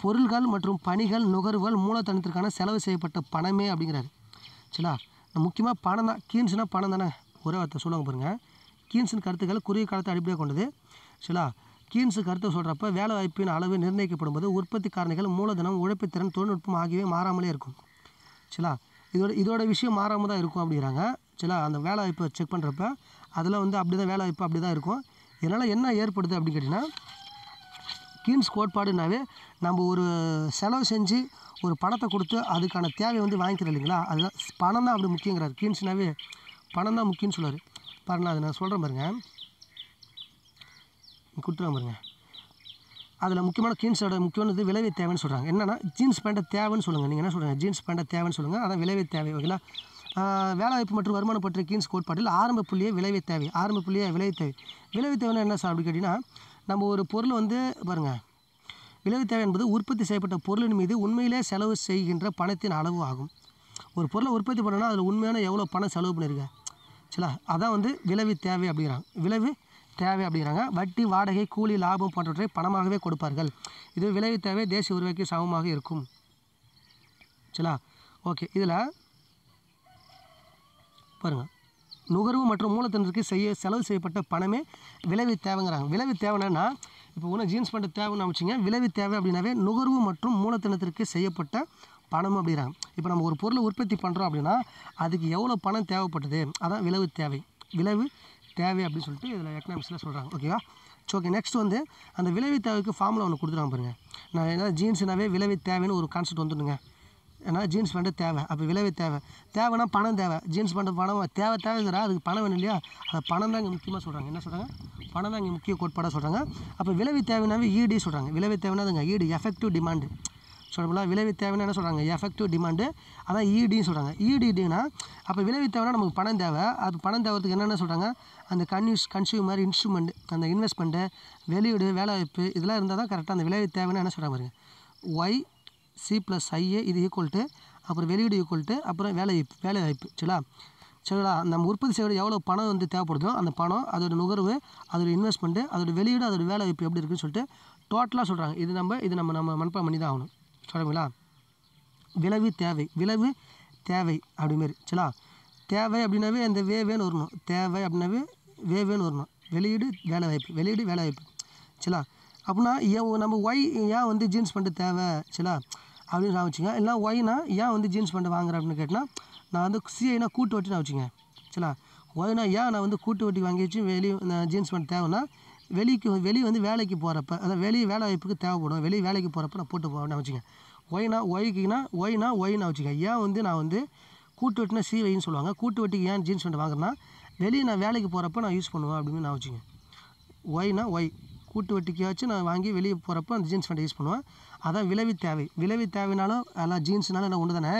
[SPEAKER 1] பொருள்கள் மற்றும் பணிகள் நுகர்வுகள் மூலதனத்திற்கான செலவு செய்யப்பட்ட பணமே அப்படிங்கிறாரு சரிங்களா முக்கியமாக பணம் தான் கீன்ஸ்னால் பணம் தானே ஒரே வார்த்தை சொல்லுவாங்க பாருங்கள் கீன்ஸின் கருத்துக்கள் குறுகிய காலத்தை அடிப்படையாக கொண்டது சிலா கீன்ஸு கருத்தை சொல்கிறப்ப வேலை வாய்ப்பின் அளவு நிர்ணயிக்கப்படும் போது உற்பத்தி காரணிகள் மூலதனம் உழைப்புத்திறன் தொழில்நுட்பம் ஆகியவை மாறாமலே இருக்கும் சிலா இதோட இதோட விஷயம் மாறாமல் தான் இருக்கும் அப்படிங்கிறாங்க சிலா அந்த வேலை வாய்ப்பை செக் பண்ணுறப்ப அதில் வந்து அப்படி தான் வேலை வாய்ப்பு அப்படி தான் இருக்கும் இதனால் என்ன ஏற்படுது அப்படின்னு கேட்டிங்கன்னா கீன்ஸ் கோட்பாடுனாவே நம்ம ஒரு செலவு செஞ்சு ஒரு பணத்தை கொடுத்து அதுக்கான தேவையை வந்து வாங்கிக்கிறேன் இல்லைங்களா அதுதான் பணம் தான் அப்படி முக்கியங்கிறார் கீன்ஸ்னாவே பணம் தான் முக்கியம்னு சொல்லுவார் பாருங்க அதை நான் சொல்கிறேன் பாருங்க கொடுத்துருவேன் பாருங்க அதில் முக்கியமான கீன்ஸோட முக்கியமானது விளைவை தேவைன்னு சொல்கிறாங்க என்னென்னா ஜீன்ஸ் பேண்ட்டை தேவைன்னு சொல்லுங்கள் நீங்கள் என்ன சொல்கிறீங்க ஜீன்ஸ் பேண்ட்டை தேவைன்னு சொல்லுங்கள் அதான் விளைவை தேவை ஓகேங்களா வேலைவாய்ப்பு மற்றும் வருமானம் பற்றிய கீன்ஸ் கோட்பாட்டில் ஆரம்ப புள்ளியே விளைவை தேவை ஆரம்ப புள்ளியே விளைவு தேவை விளைவு தேவைன்னா என்ன சார் அப்படி கேட்டிங்கன்னா நம்ம ஒரு பொருள் வந்து பாருங்கள் விளைவு தேவை என்பது உற்பத்தி செய்யப்பட்ட பொருளின் மீது உண்மையிலே செலவு செய்கின்ற பணத்தின் அளவு ஆகும் ஒரு பொருளை உற்பத்தி பண்ணோன்னா அதில் உண்மையான எவ்வளோ பணம் செலவு பண்ணியிருக்க சிலா அதான் வந்து விளைவு தேவை அப்படிங்கிறாங்க விளைவு தேவை அப்படிங்கிறாங்க வட்டி வாடகை கூலி லாபம் போன்றவற்றை பணமாகவே கொடுப்பார்கள் இது விளைவு தேவை தேசிய உருவாக்கி சமமாக இருக்கும் சிலா ஓகே இதில் பாருங்கள் நுகர்வு மற்றும் மூலத்தினருக்கு செய்ய செலவு செய்யப்பட்ட பணமே விளைவு தேவைங்கிறாங்க விளைவு தேவைன்னா இப்போ ஒன்று ஜீன்ஸ் பேண்ட் தேவைன்னு அமைச்சிங்க விளைவு தேவை அப்படின்னாவே நுகர்வு மற்றும் மூலத்தனத்திற்கு செய்யப்பட்ட பணம் அப்படிங்கிறாங்க இப்போ நம்ம ஒரு பொருளை உற்பத்தி பண்ணுறோம் அப்படின்னா அதுக்கு எவ்வளோ பணம் தேவைப்பட்டது அதான் விளைவு தேவை விளைவு தேவை அப்படின்னு சொல்லிட்டு இதில் எக்கனாமிக்ஸில் சொல்கிறாங்க ஓகேவா ஸோ ஓகே நெக்ஸ்ட் வந்து அந்த விளைவு தேவைக்கு ஃபார்முலா ஒன்று கொடுத்துருவாங்க பாருங்கள் நான் ஏன்னா ஜீன்ஸ்னாவே விளைவு தேவைன்னு ஒரு கான்செப்ட் வந்துடுங்க ஏன்னா ஜீன்ஸ் பேண்ட்டு தேவை அப்போ விளைவே தேவை தேவைன்னா பணம் தேவை ஜீன்ஸ் பேண்ட்டு பணம் தேவை தேவைங்கிறா அதுக்கு பணம் வேணும் இல்லையா அது பணம் தான் இங்கே முக்கியமாக சொல்கிறாங்க என்ன சொல்கிறாங்க பணம் தான் இங்கே முக்கிய கோட்பாடாக சொல்கிறாங்க அப்போ விளைவு தேவைனாவே ஈடி e சொல்கிறாங்க விளைவு e தேவைன்னா அதுங்க ஈடு எஃபெக்டிவ் டிமாண்டு சொல்லப்போல விளைவு தேவைன்னு என்ன சொல்கிறாங்க எஃபெக்டிவ் டிமாண்டு அதான் ஈடின்னு e சொல்கிறாங்க ஈடினா அப்போ விளைவு தேவைன்னா நமக்கு பணம் தேவை அது பணம் தேவைக்கு என்னென்ன சொல்கிறாங்க அந்த கன்யூஸ் கன்சியூமர் இன்ஸ்ட்ருமெண்ட் அந்த இன்வெஸ்ட்மெண்ட்டு வெளியீடு வேலை வாய்ப்பு இதெல்லாம் இருந்தால் தான் கரெக்டாக அந்த விளைவு தேவைன்னு என்ன சொல்கிறாங்க பாருங்க ஒய் சி ப்ளஸ் ஐஏ இது ஈக்குவல்ட்டு அப்புறம் வெளியீடு ஈக்குவல்ட்டு அப்புறம் வேலை வேலை வாய்ப்பு சரிங்களா சரிங்களா நம்ம உற்பத்தி செய்கிற எவ்வளோ பணம் வந்து தேவைப்படுதோ அந்த பணம் அதோடய நுகர்வு அதோடய இன்வெஸ்ட்மெண்ட்டு அதோடய வெளியீடு அதோடய வேலை வாய்ப்பு எப்படி இருக்குன்னு சொல்லிட்டு டோட்டலாக சொல்கிறாங்க இது நம்ம இது நம்ம நம்ம மனப்பாடம் பண்ணி தான் ஆகணும் சொல்லுங்களா விளைவு தேவை விளைவு தேவை அப்படிமாரி சரிங்களா தேவை அப்படின்னாவே அந்த வேவேன்னு வரணும் தேவை அப்படின்னாவே வேவேன்னு வரணும் வெளியீடு வேலை வாய்ப்பு வெளியீடு வேலை வாய்ப்பு சரிங்களா அப்படின்னா ஏன் நம்ம ஒய் ஏன் வந்து ஜீன்ஸ் பேண்ட்டு தேவை ஆச்சுங்களா அப்படின்னு நான் வச்சுங்க இல்லை ஒய்னா ஏன் வந்து ஜீன்ஸ் பேண்ட்டு வாங்குறேன் அப்படின்னு கேட்டால் நான் வந்து சிஐனா கூட்டு வட்டி நான் வச்சுங்க ஆச்சுங்களா ஒய்னா ஏன் நான் வந்து கூட்டு வட்டி வாங்கி வச்சு வெளியே ஜீன்ஸ் பேண்ட் தேவைன்னா வெளிக்கு வெளியே வந்து வேலைக்கு போகிறப்ப அதாவது வெளியே வேலை வாய்ப்புக்கு தேவைப்படும் வெளியே வேலைக்கு போகிறப்ப நான் போட்டு போவேன் வச்சுங்க ஒய்னா ஒய்க்குனா ஒய்னா ஒய்னா வச்சுங்க ஏன் வந்து நான் வந்து கூட்டு வட்டினா சி வைன்னு சொல்லுவாங்க கூட்டு வட்டிக்கு ஏன் ஜீன்ஸ் பேண்ட் வாங்குறேன்னா வெளியே நான் வேலைக்கு போகிறப்ப நான் யூஸ் பண்ணுவேன் அப்படின்னு நான் வச்சுங்க ஒய்னா ஒய் கூட்டு வட்டிக்காச்சும் நான் வாங்கி வெளியே போகிறப்ப அந்த ஜீன்ஸ் பேண்ட் யூஸ் பண்ணுவேன் அதான் விளைவி தேவை விளைவி தேவைனாலும் எல்லாம் ஜீன்ஸ்னாலும் என்ன ஒன்று தானே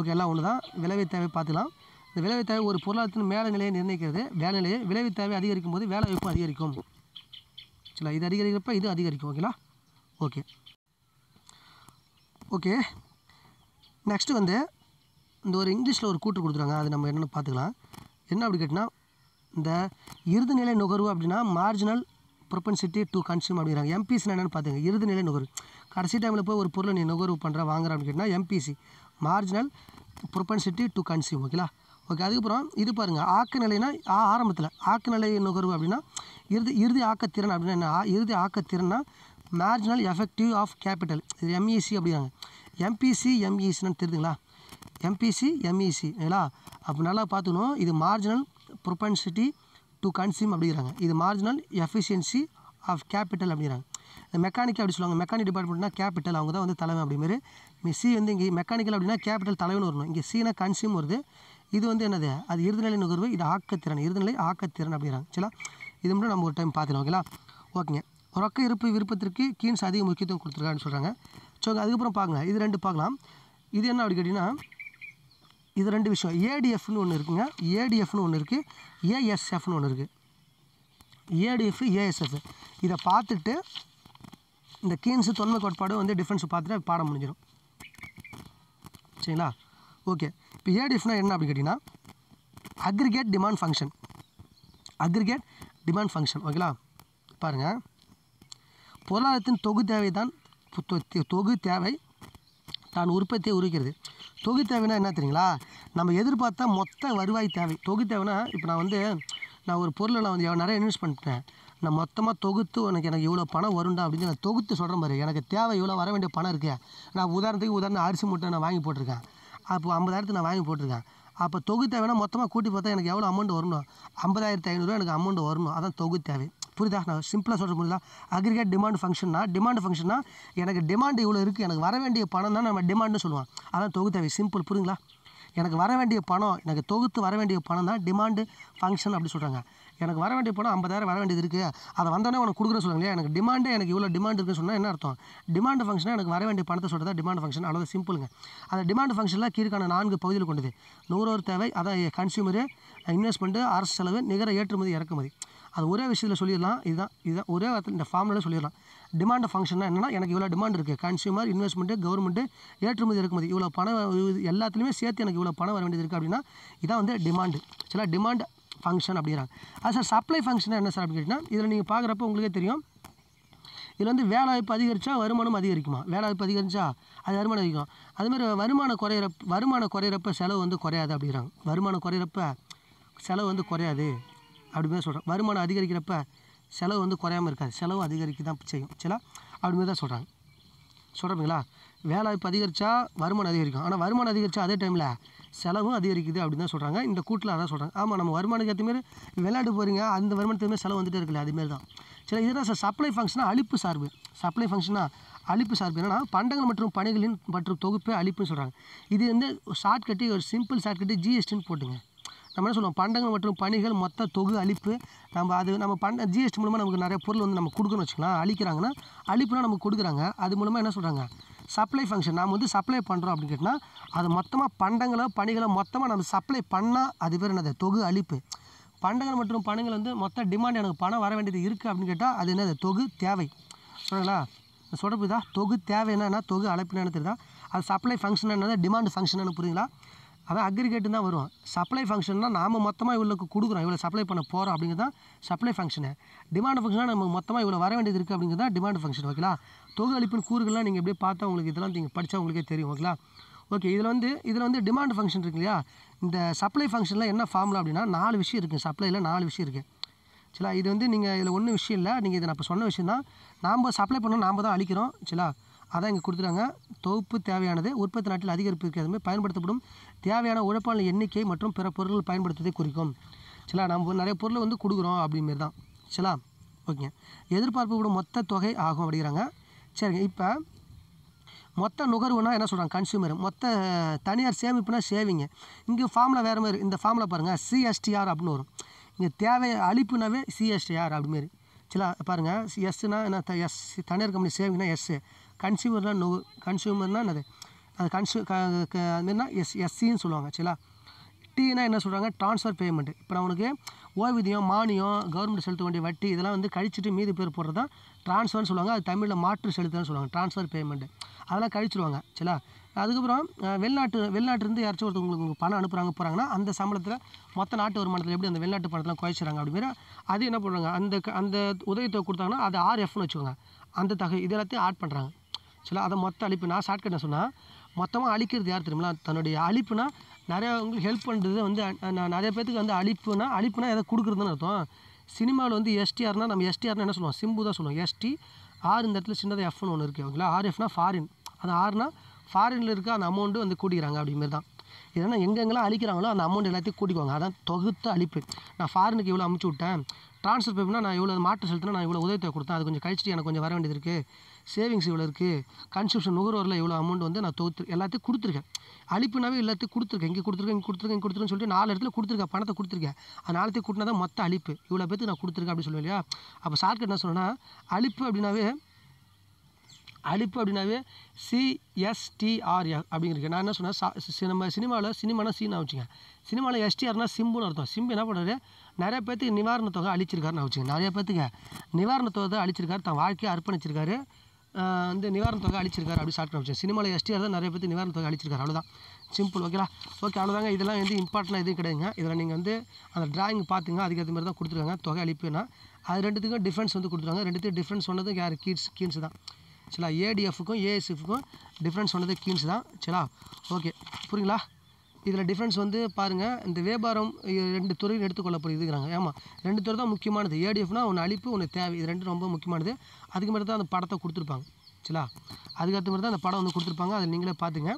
[SPEAKER 1] ஓகே எல்லாம் ஒன்று தான் விளைவி தேவை பார்த்துக்கலாம் இந்த விளைவி தேவை ஒரு பொருளாதாரத்தின் மேல நிலையை நிர்ணயிக்கிறது வேலை நிலையை விளைவி தேவை அதிகரிக்கும் போது வேலை வாய்ப்பும் அதிகரிக்கும் சரிங்களா இது அதிகரிக்கிறப்ப இது அதிகரிக்கும் ஓகேங்களா ஓகே ஓகே நெக்ஸ்ட்டு வந்து இந்த ஒரு இங்கிலீஷில் ஒரு கூட்டு கொடுத்துருக்காங்க அது நம்ம என்னென்னு பார்த்துக்கலாம் என்ன அப்படி கேட்டினா இந்த இறுதிநிலை நுகர்வு அப்படின்னா மார்ஜினல் ப்ரொபன்சிட்டி டு கன்சியூம் அப்படிங்கிறாங்க எம்பிசினா என்னென்னு பார்த்துங்க இறுதிநிலை நுகர்வு கடைசி டைமில் போய் ஒரு பொருளை நீ நுகர்வு பண்ணுற வாங்குற அப்படின்னு கேட்டால் MPC marginal propensity to consume ஓகேலா ஓகே அதுக்கப்புறம் இது பாருங்கள் ஆக்க நிலைனா ஆரம்பத்தில் ஆக்க நிலை நுகர்வு அப்படின்னா இறுதி இறுதி ஆக்கத்திறன் அப்படின்னா என்ன இறுதி ஆக்கத்திறன்னா மார்ஜினல் எஃபெக்டிவ் ஆஃப் கேபிட்டல் இது எம்இசி e அப்படிங்கிறாங்க எம்பிசி எம்இசின்னு e தெரியுதுங்களா எம்பிசி எம்இசி ஓகேங்களா e அப்போ நல்லா பார்த்துக்கணும் இது மார்ஜினல் ப்ரொபன்சிட்டி டு கன்சியூம் அப்படிங்கிறாங்க இது மார்ஜினல் எஃபிஷியன்சி ஆஃப் கேபிட்டல் அப்படிங்கிறாங்க இந்த மெக்கானிக் அப்படி சொல்லுவாங்க மெக்கானிக் டிபார்ட்மெண்ட்னா கேபிட்டல் அவங்க தான் வந்து தலைமை அப்படிமாரி சி வந்து இங்கே மெக்கானிக்கல் அப்படின்னா கேபிட்டல் தலைவன் வரணும் இங்கே சீனா கன்சியூம் வருது இது வந்து என்னது அது இறுதிநிலை நுகர்வு இது ஆக்கத்திறன் இறுதிநிலை ஆக்கத்திறன் அப்படிங்கிறாங்க சில இது மட்டும் நம்ம ஒரு டைம் பார்த்துக்கலாம் ஓகேங்களா ஓகேங்க ரொக்க இருப்பு விருப்பத்திற்கு கீன்ஸ் அதிக முக்கியத்துவம் கொடுத்துருக்கான்னு சொல்கிறாங்க ஸோ அதுக்கப்புறம் பார்க்கலாம் இது ரெண்டு பார்க்கலாம் இது என்ன அப்படி கேட்டிங்கன்னா இது ரெண்டு விஷயம் ஏடிஎஃப்னு ஒன்று இருக்குங்க ஏடிஎஃப்னு ஒன்று இருக்குது ஏஎஸ்எஃப்னு ஒன்று இருக்குது ஏடிஎஃப் ஏஎஸ்எஃப் இதை பார்த்துட்டு இந்த கீன்ஸு தொன்மை கோட்பாடு வந்து டிஃப்ரென்ஸ் பார்த்துட்டு பாடம் முடிஞ்சிடும் சரிங்களா ஓகே இப்போ ஏடிஎஃப்னா என்ன அப்படின்னு கேட்டிங்கன்னா aggregate demand function aggregate demand function ஓகேங்களா பாருங்கள் பொருளாதாரத்தின் தொகு தேவை தான் தொகு தேவை தான் உற்பத்தியை உருவிக்கிறது தொகு தேவைன்னா என்ன தெரியுங்களா நம்ம எதிர்பார்த்தா மொத்த வருவாய் தேவை தொகு தேவைன்னா இப்போ நான் வந்து நான் ஒரு பொருளை நான் வந்து நிறைய இன்வெஸ்ட் பண்ணிட்டேன் நான் மொத்தமாக தொகுத்து எனக்கு எனக்கு இவ்வளோ பணம் வருண்டா அப்படின்னு நான் தொகுத்து சொல்கிற மாதிரி எனக்கு தேவை இவ்வளோ வர வேண்டிய பணம் இருக்கு நான் உதாரணத்துக்கு உதாரணம் அரிசி மூட்டை நான் வாங்கி போட்டிருக்கேன் அப்போ ஐம்பதாயிரத்து நான் வாங்கி போட்டிருக்கேன் அப்போ தொகு மொத்தமாக கூட்டி பார்த்தா எனக்கு எவ்வளோ அமௌண்ட் வரணும் ஐம்பதாயிரத்து ஐநூறுரூவா எனக்கு அமௌண்ட் வரணும் அதான் தொகுத்தேவை தேவை புரியுதா நான் சிம்பிளாக சொல்கிற புரியுதா அக்ரிகேட் டிமாண்ட் ஃபங்க்ஷன்னா டிமாண்ட் ஃபங்க்ஷன்னா எனக்கு டிமாண்ட் இவ்வளோ இருக்குது எனக்கு வர வேண்டிய பணம் தான் நம்ம டிமாண்ட்னு சொல்லுவான் அதான் தேவை சிம்பிள் புரியுங்களா எனக்கு வர வேண்டிய பணம் எனக்கு தொகுத்து வர வேண்டிய பணம் தான் டிமாண்டு ஃபங்க்ஷன் அப்படி சொல்கிறாங்க எனக்கு வர வேண்டிய பணம் ஐம்பதாயிரம் வர வேண்டியது இருக்குது அதை வந்தோடனே உனக்கு கொடுக்குற சொல்லுங்க இல்லையா எனக்கு டிமாண்டே எனக்கு இவ்வளோ டிமாண்ட் இருக்குன்னு சொன்னால் என்ன அர்த்தம் டிமாண்ட் ஃபங்க்ஷனாக எனக்கு வர வேண்டிய பணத்தை சொல்கிறதா டிமாண்ட் ஃபங்க்ஷன் அவ்வளோ சிம்பிளுங்க அந்த டிமாண்ட் ஃபங்க்ஷனில் கீழ்கான நான்கு பகுதியில் கொண்டது ஒரு தேவை அதான் கன்சியூமரு இன்வெஸ்ட்மெண்ட்டு அரசு செலவு நிகர ஏற்றுமதி இறக்குமதி அது ஒரே விஷயத்தில் சொல்லிடலாம் இதுதான் இதுதான் ஒரே வார்த்தை இந்த ஃபார்முலாவில் சொல்லிடலாம் டிமாண்ட் ஃபங்க்ஷன்னா என்னென்னா எனக்கு இவ்வளோ டிமாண்ட் இருக்குது கன்சியூமர் இன்வெஸ்ட்மெண்ட்டு கவர்மெண்ட்டு ஏற்றுமதி இறக்குமதி இவ்வளோ பணம் எல்லாத்துலேயுமே சேர்த்து எனக்கு இவ்வளோ பணம் வர வேண்டியது இருக்குது அப்படின்னா இதான் வந்து டிமாண்டு சில டிமாண்ட் ஃபங்க்ஷன் அப்படிங்கிறாங்க அது சார் சப்ளை ஃபங்க்ஷன் என்ன சார் அப்படின்னு கேட்டிங்கன்னா இதில் நீங்கள் பார்க்குறப்ப உங்களுக்கே தெரியும் இதில் வந்து வேலைவாய்ப்பு அதிகரித்தா வருமானம் அதிகரிக்குமா வேலைவாய்ப்பு அதிகரித்தா அது வருமானம் அதிகம் அதுமாதிரி வருமானம் குறையிற வருமானம் குறையிறப்ப செலவு வந்து குறையாது அப்படிங்கிறாங்க வருமானம் குறையிறப்ப செலவு வந்து குறையாது அப்படிமாரி சொல்கிறாங்க வருமானம் அதிகரிக்கிறப்ப செலவு வந்து குறையாமல் இருக்காது செலவு அதிகரிக்க தான் செய்யும் அப்படி அப்படிமாரி தான் சொல்கிறாங்க சொல்கிறீங்களா வேலை இப்போ அதிகரித்தா வருமானம் அதிகரிக்கும் ஆனால் வருமானம் அதிகரித்தா அதே டைமில் செலவும் அதிகரிக்குது அப்படின்னு தான் சொல்கிறாங்க இந்த கூட்டில் அதான் சொல்கிறாங்க ஆமாம் நம்ம வருமானத்துக்கு ஏற்ற மாரி விளையாட்டு போகிறீங்க அந்த வருமானத்துக்குமே செலவு வந்துட்டே இருக்குல்ல அதுமாரி தான் சரி இதுதான் சார் சப்ளை ஃபங்க்ஷனாக அழிப்பு சார்பு சப்ளை ஃபங்க்ஷனாக அழிப்பு சார்பு என்னென்னா பண்டங்கள் மற்றும் பணிகளின் மற்றும் தொகுப்பே அழிப்புன்னு சொல்கிறாங்க இது வந்து கட்டி ஒரு சிம்பிள் ஷார்ட் கட்டி ஜிஎஸ்டின்னு போட்டுங்க நம்ம என்ன சொல்லுவோம் பண்டங்கள் மற்றும் பணிகள் மொத்த தொகு அழிப்பு நம்ம அது நம்ம பண்ட ஜிஎஸ்டி மூலமாக நமக்கு நிறைய பொருள் வந்து நம்ம கொடுக்கணும்னு வச்சுக்கலாம் அழிக்கிறாங்கன்னா அழிப்புனா நமக்கு கொடுக்குறாங்க அது மூலமாக என்ன சொல்கிறாங்க சப்ளை ஃபங்க்ஷன் நம்ம வந்து சப்ளை பண்ணுறோம் அப்படின்னு கேட்டால் அது மொத்தமாக பண்டங்களோ பணிகளோ மொத்தமாக நம்ம சப்ளை பண்ணால் அது பேர் என்னது தொகு அழிப்பு பண்டங்கள் மற்றும் பணங்கள் வந்து மொத்த டிமாண்ட் எனக்கு பணம் வர வேண்டியது இருக்குது அப்படின்னு கேட்டால் அது என்னது தொகு தேவை சொல்லுங்களா சொல்கிறப்பதா இதா தொகு தேவைன்னா என்ன தொகு அழைப்புன்னு தெரியுதா அது சப்ளை ஃபங்க்ஷன் என்னது டிமாண்ட் ஃபங்க்ஷன் புரியுங்களா அதான் அக்ரிகேட்டு தான் வரும் சப்ளை ஃபங்க்ஷன்னா நாம் மொத்தமாக இவ்வளோக்கு கொடுக்குறோம் இவ்வளோ சப்ளை பண்ண போகிறோம் அப்படிங்கிறது தான் சப்ளை ஃபங்க்ஷனு டிமாண்ட் ஃபங்க்ஷனாக நம்ம மொத்தமாக இவ்வளோ வர வேண்டியது இருக்குது அப்படிங்கிறது தான் டிமாண்ட் ஃபங்க்ஷன் ஓகேங்களா தொகு அளிப்பின் கூறுகள்லாம் நீங்கள் எப்படி பார்த்தா உங்களுக்கு இதெல்லாம் நீங்கள் படித்தா உங்களுக்கே தெரியும் ஓகேங்களா ஓகே இதில் வந்து இதில் வந்து டிமாண்ட் ஃபங்க்ஷன் இருக்கு இல்லையா இந்த சப்ளை ஃபங்க்ஷனில் என்ன ஃபார்முலா அப்படின்னா நாலு விஷயம் இருக்குது சப்ளையில் நாலு விஷயம் இருக்குது சரிங்களா இது வந்து நீங்கள் இதில் ஒன்றும் விஷயம் இல்லை நீங்கள் இதை நான் இப்போ சொன்ன விஷயம் தான் நாம் சப்ளை பண்ணால் நாம் தான் அழிக்கிறோம் சரிங்களா அதான் இங்கே கொடுத்துட்டாங்க தொகுப்பு தேவையானது உற்பத்தி நாட்டில் அதிகரிப்பு இருக்கிறதுமே பயன்படுத்தப்படும் தேவையான உழைப்பாளர் எண்ணிக்கை மற்றும் பிற பொருள்கள் பயன்படுத்துவதை குறிக்கும் சில நம்ம நிறைய பொருளை வந்து கொடுக்குறோம் அப்படிங்கிறது தான் சரிங்களா ஓகேங்க கூட மொத்த தொகை ஆகும் அப்படிங்கிறாங்க சரிங்க இப்போ மொத்த நுகர்வுனா என்ன சொல்கிறாங்க கன்சியூமர் மொத்த தனியார் சேமிப்புனா சேவிங்க இங்கே ஃபார்மில் வேறு மாதிரி இந்த ஃபார்மில் பாருங்கள் சிஎஸ்டிஆர் அப்படின்னு வரும் இங்கே தேவை அழிப்புனாவே சிஎஸ்டிஆர் அப்படிமாரி சில பாருங்கள் எஸ்னா என்ன எஸ் தனியார் கம்பெனி சேவிங்னா எஸ்ஸு கன்சியூமர்னால் நு கன்சியூமர்னால் என்னது அது கன்சு க அதுமாரினா எஸ் எஸ்சின்னு சொல்லுவாங்க சரிங்களா டீனா என்ன சொல்கிறாங்க ட்ரான்ஸ்ஃபர் பேமெண்ட் இப்போ நான் உனக்கு ஓய்வூதியம் மானியம் கவர்மெண்ட் செலுத்த வேண்டிய வட்டி இதெல்லாம் வந்து கழிச்சிட்டு மீதி பேர் போடுறது தான் ட்ரான்ஸ்ஃபர்னு சொல்லுவாங்க அது தமிழில் மாற்று செலுத்துன்னு சொல்லுவாங்க ட்ரான்ஸ்ஃபர் பேமெண்ட்டு அதெல்லாம் கழிச்சிருவாங்க சரிங்களா அதுக்கப்புறம் வெளிநாட்டு வெளிநாட்டுலேருந்து யாராச்சும் ஒருத்தவங்க பணம் அனுப்புகிறாங்க போகிறாங்கன்னா அந்த சம்பளத்தில் மொத்த நாட்டு வருமானத்தில் எப்படி அந்த வெளிநாட்டு பணத்தில் குறைச்சிடுறாங்க அப்படிங்கிற அது என்ன பண்ணுறாங்க அந்த அந்த உதவித்தொகை கொடுத்தாங்கன்னா அது ஆர்எஃப்னு வச்சுக்கோங்க அந்த தகை இது எல்லாத்தையும் ஆட் பண்ணுறாங்க சரி அதை மொத்த அழிப்பு நான் ஷார்ட்கட் என்ன சொன்னால் மொத்தமாக அழிக்கிறது யார் தெரியுமா தன்னுடைய அழிப்புனா உங்களுக்கு ஹெல்ப் பண்ணுறது வந்து நான் நிறைய பேர்த்துக்கு வந்து அழிப்புனா அழிப்புனா எதை கொடுக்குறதுன்னு அர்த்தம் சினிமாவில் வந்து எஸ்டிஆர்னால் நம்ம எஸ்டிஆர்னால் என்ன சொல்லுவோம் சிம்பு தான் சொல்லுவோம் எஸ்டி ஆர் இந்த இடத்துல சின்னதாக எஃப்னு ஒன்று இருக்குது ஓகேங்களா ஆர் எஃப்னா ஃபாரின் அந்த ஆர்னா ஃபாரினில் இருக்க அந்த அமௌண்ட்டு வந்து கூட்டிக்கிறாங்க அப்படிமாரி தான் ஏன்னா எங்கெங்கெல்லாம் அழிக்கிறாங்களோ அந்த அமௌண்ட் எல்லாத்தையும் கூட்டிக்குவாங்க அதான் தொகுத்த அழிப்பு நான் ஃபாரினுக்கு இவ்வளோ அமுச்சு விட்டேன் ட்ரான்ஸ்ஃபர் பேமெண்ட்னா நான் இவ்வளோ மாற்று செலுத்தினா நான் இவ்வளோ உதவித்தை கொடுத்தேன் அது கொஞ்சம் கழிச்சிட்டு எனக்கு கொஞ்சம் வர வேண்டியது இருக்குது சேவிங்ஸ் இவ்வளோ இருக்குது கன்சப்ஷன் நுகர்வோரில் இவ்வளோ அமௌண்ட் வந்து நான் தொகுத்து எல்லாத்தையும் கொடுத்துருக்கேன் அழிப்புனாவே எல்லாத்தையும் கொடுத்துருக்கேன் இங்கே கொடுத்துருக்கேன் இங்கே கொடுத்துருக்கேன் இங்கே சொல்லிட்டு நாலு இடத்துல கொடுத்துருக்கேன் பணத்தை கொடுத்துருக்கேன் அந்த நாலத்தையும் கூட்டினா தான் மொத்த அழிப்பு இவ்வளோ பேருக்கு நான் கொடுத்துருக்கேன் அப்படின்னு சொல்லுவேன் இல்லையா அப்போ ஷார்ட்கட் என்ன சொன்னால் அழிப்பு அப்படின்னாவே அழிப்பு அப்படின்னாவே சிஎஸ்டிஆர்எஃப் அப்படிங்கிறது நான் என்ன சொன்னேன் நம்ம சினிமாவில் சினிமானா சீன் வச்சுங்க சினிமாவில் எஸ்டிஆர்னா சிம்புன்னு அர்த்தம் சிம்பு என்ன பண்ணுறாரு நிறைய பேர்த்துக்கு நிவாரணத்தொகை அழிச்சிருக்காருன்னு வச்சுங்க நிறைய பேர்த்துக்கு நிவாரணத்தொகை அழிச்சிருக்காரு தன் வாழ்க்கையை அர்ப்பணிச்சிருக்காரு வந்து நிவாரண தொகை அழிச்சிருக்காரு அப்படி ஷார்ட் ஆப்ஷன் சினிமாவில் எஸ்டிஆர் தான் நிறைய பேர் நிவாரண தொகை அழிச்சிருக்காரு அவ்வளோதான் சிம்பிள் ஓகேலா ஓகே அவ்வளோதாங்க இதெல்லாம் வந்து இம்பார்ட்டண்ட்டாக எதுவும் கிடையாதுங்க இதில் நீங்கள் வந்து அந்த டிராயிங் பார்த்துங்க அதுக்கேற்ற மாதிரி தான் கொடுத்துருக்காங்க தொகை அழிப்புனா அது ரெண்டுத்துக்கும் டிஃப்ரென்ஸ் வந்து கொடுத்துருவாங்க ரெண்டுத்துக்கும் டிஃப்ரென்ஸ் சொன்னது யார் கீன்ஸ் கீன்ஸ் தான் சில ஏடிஎஃப்க்கும் ஏஎஸ்எஃப்க்கும் டிஃப்ரென்ஸ் சொன்னது கீன்ஸ் தான் சரிங்களா ஓகே புரியுங்களா இதில் டிஃப்ரென்ஸ் வந்து பாருங்கள் இந்த வியாபாரம் இது ரெண்டு துறையில் எடுத்துக்கொள்ளப்படுதுங்கிறாங்க ஆமாம் ரெண்டு துறை தான் முக்கியமானது ஏடிஎஃப்னால் ஒன்று அழிப்பு ஒன்று தேவை இது ரெண்டும் ரொம்ப முக்கியமானது அதுக்கு மாதிரி தான் அந்த படத்தை கொடுத்துருப்பாங்க சரிங்களா அதுக்கேற்ற மாதிரி தான் அந்த படம் வந்து கொடுத்துருப்பாங்க அதை நீங்களே பார்த்துங்க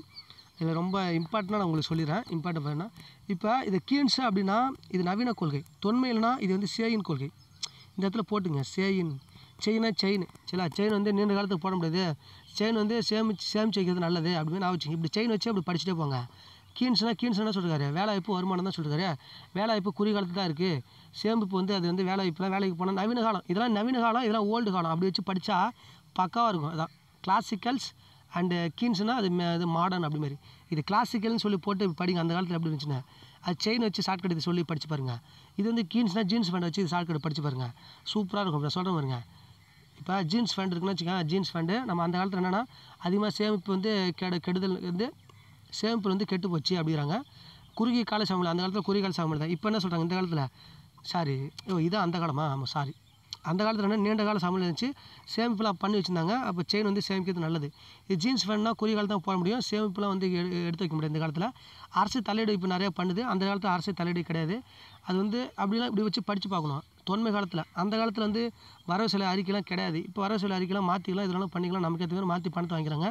[SPEAKER 1] இதில் ரொம்ப இம்பார்ட்டண்ட்டாக நான் உங்களுக்கு சொல்லிடுறேன் இம்பார்ட்டன் பண்ணால் இப்போ இது கீன்ஸ் அப்படின்னா இது நவீன கொள்கை தொன்மையில்னா இது வந்து சேயின் கொள்கை இந்த இடத்துல போட்டுங்க சேயின் செயினா செயின் சரிங்களா செயின் வந்து நீண்ட காலத்துக்கு போட முடியாது செயின் வந்து சேமிச்சு சேமிச்சு வைக்கிறது நல்லது அப்படின்னு நான் வச்சுங்க இப்படி செயின் வச்சு அப்படி படிச்சுட்டே போங்க கீன்ஸ்னால் கீன்ஸ் என்ன வேலை வேலைவாய்ப்பு வருமானம் தான் சொல்லிருக்காரு வேலைவாய்ப்பு குறுகிய காலத்துக்கு தான் இருக்குது சேமிப்பு வந்து அது வந்து வேலைவாய்ப்புலாம் வேலைக்கு போனால் நவீன காலம் இதெல்லாம் நவீன காலம் இதெல்லாம் ஓல்டு காலம் அப்படி வச்சு படித்தா பக்காவாக இருக்கும் அதான் கிளாசிக்கல்ஸ் அண்டு கீன்ஸ்னால் அது இது மாடர்ன் அப்படி மாதிரி இது கிளாசிக்கல்னு சொல்லி போட்டு படிங்க அந்த காலத்தில் எப்படி இருந்துச்சுன்னா அது செயின் வச்சு ஷார்ட்கட் இது சொல்லி படித்து பாருங்கள் இது வந்து கீன்ஸ்னால் ஜீன்ஸ் பேண்ட் வச்சு இது ஷார்ட் கட் படித்து பாருங்கள் சூப்பராக இருக்கும் நான் சொல்கிறேன் பாருங்கள் இப்போ ஜீன்ஸ் ஃபேண்ட் இருக்குன்னு வச்சுக்கோங்க ஜீன்ஸ் ஃபேண்டு நம்ம அந்த காலத்தில் என்னென்னா அதிகமாக சேமிப்பு வந்து கெடு கெடுதல் வந்து சேமிப்பு வந்து கெட்டு போச்சு அப்படிங்கிறாங்க குறுகிய கால சாமில் அந்த காலத்தில் குறுகிய கால சாமில் தான் இப்போ என்ன சொல்கிறாங்க இந்த காலத்தில் சாரி ஓ இதான் அந்த காலமா ஆமாம் சாரி அந்த காலத்தில் என்ன நீண்ட கால சாமியில் இருந்துச்சு சேமிப்புலாம் பண்ணி வச்சுருந்தாங்க அப்போ செயின் வந்து சேமிக்கிறது நல்லது இது ஜீன்ஸ் ஃபேண்ட்னா குறுகிய காலத்தில் தான் போட முடியும் சேமிப்புலாம் வந்து எடுத்து வைக்க முடியாது இந்த காலத்தில் அரசு தலையீடு இப்போ நிறையா பண்ணுது அந்த காலத்தில் அரசு தலையீடு கிடையாது அது வந்து அப்படிலாம் இப்படி வச்சு படித்து பார்க்கணும் தொன்மை காலத்தில் அந்த காலத்தில் வந்து வரவு சில அறிக்கைலாம் கிடையாது இப்போ வரவு சில அறிக்கைலாம் மாற்றிக்கலாம் இதெல்லாம் பண்ணிக்கலாம் நமக்கு ஏற்ற மாற்றி பணத்தை வாங்கிக்கிறாங்க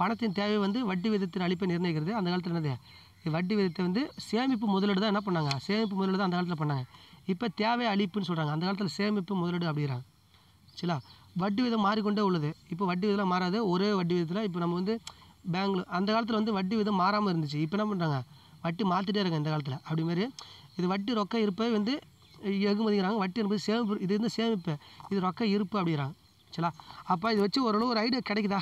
[SPEAKER 1] பணத்தின் தேவை வந்து வட்டி விதத்தின் அளிப்பை நிர்ணயிக்கிறது அந்த காலத்தில் என்னது வட்டி விதத்தை வந்து சேமிப்பு முதலீடு தான் என்ன பண்ணாங்க சேமிப்பு முதலீடு தான் அந்த காலத்தில் பண்ணாங்க இப்போ தேவை அளிப்புன்னு சொல்கிறாங்க அந்த காலத்தில் சேமிப்பு முதலீடு அப்படிங்கிறாங்க சரிங்களா வட்டி விதம் மாறிக்கொண்டே உள்ளது இப்போ வட்டி விதம்லாம் மாறாது ஒரே வட்டி விதத்தில் இப்போ நம்ம வந்து பேங்கில் அந்த காலத்தில் வந்து வட்டி விதம் மாறாமல் இருந்துச்சு இப்போ என்ன பண்ணுறாங்க வட்டி மாற்றிட்டே இருக்காங்க இந்த காலத்தில் அப்படிமாரி இது வட்டி ரொக்க இருப்பே வந்து எகுமதிங்கிறாங்க வட்டி என்பது சேமிப்பு இது வந்து சேமிப்பு இது ரொக்க இருப்பு அப்படிங்கிறாங்க சரிங்களா அப்போ இது வச்சு ஓரளவு ஒரு ஐடியா கிடைக்குதா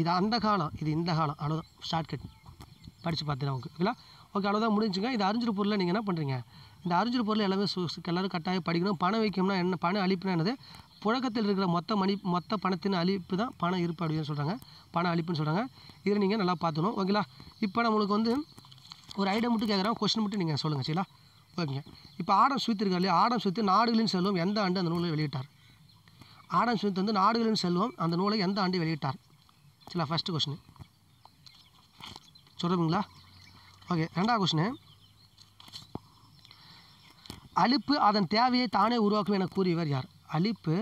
[SPEAKER 1] இது அந்த காலம் இது இந்த காலம் அவ்வளோதான் ஷார்ட்கட் படித்து பார்த்துட்டு ஓகேங்களா ஓகே அவ்வளோதான் முடிஞ்சுங்க இது அறிஞ்சிரு பொருளை நீங்கள் என்ன பண்ணுறீங்க இந்த அறிஞ்சிரு பொருள் எல்லாமே எல்லாரும் எல்லோரும் கட்டாயம் படிக்கணும் பணம் வைக்கணும்னா என்ன பணம் அழிப்புனா என்னது புழக்கத்தில் இருக்கிற மொத்த மணி மொத்த பணத்தின் அழிப்பு தான் பணம் இருப்பு அப்படின்னு சொல்கிறாங்க பணம் அழிப்புன்னு சொல்கிறாங்க இதில் நீங்கள் நல்லா பார்த்துணும் ஓகேங்களா இப்போ நம்மளுக்கு வந்து ஒரு ஐடியா மட்டும் கேட்குறோம் கொஸ்டின் மட்டும் நீங்கள் சொல்லுங்கள் சரிங்களா ஓகேங்க இப்போ ஆடம் சுவித் இல்லையா ஆடம் சுவித்து நாடுகளின் செல்வம் எந்த ஆண்டு அந்த நூலை வெளியிட்டார் ஆடம் சுவித் வந்து நாடுகளின் செல்வம் அந்த நூலை எந்த ஆண்டு வெளியிட்டார் சரிங்களா ஃபஸ்ட் கொஷின் சொல்கிறதுங்களா ஓகே ரெண்டாவது கொஷினு அழிப்பு அதன் தேவையை தானே உருவாக்கும் என கூறியவர் யார் அழிப்பு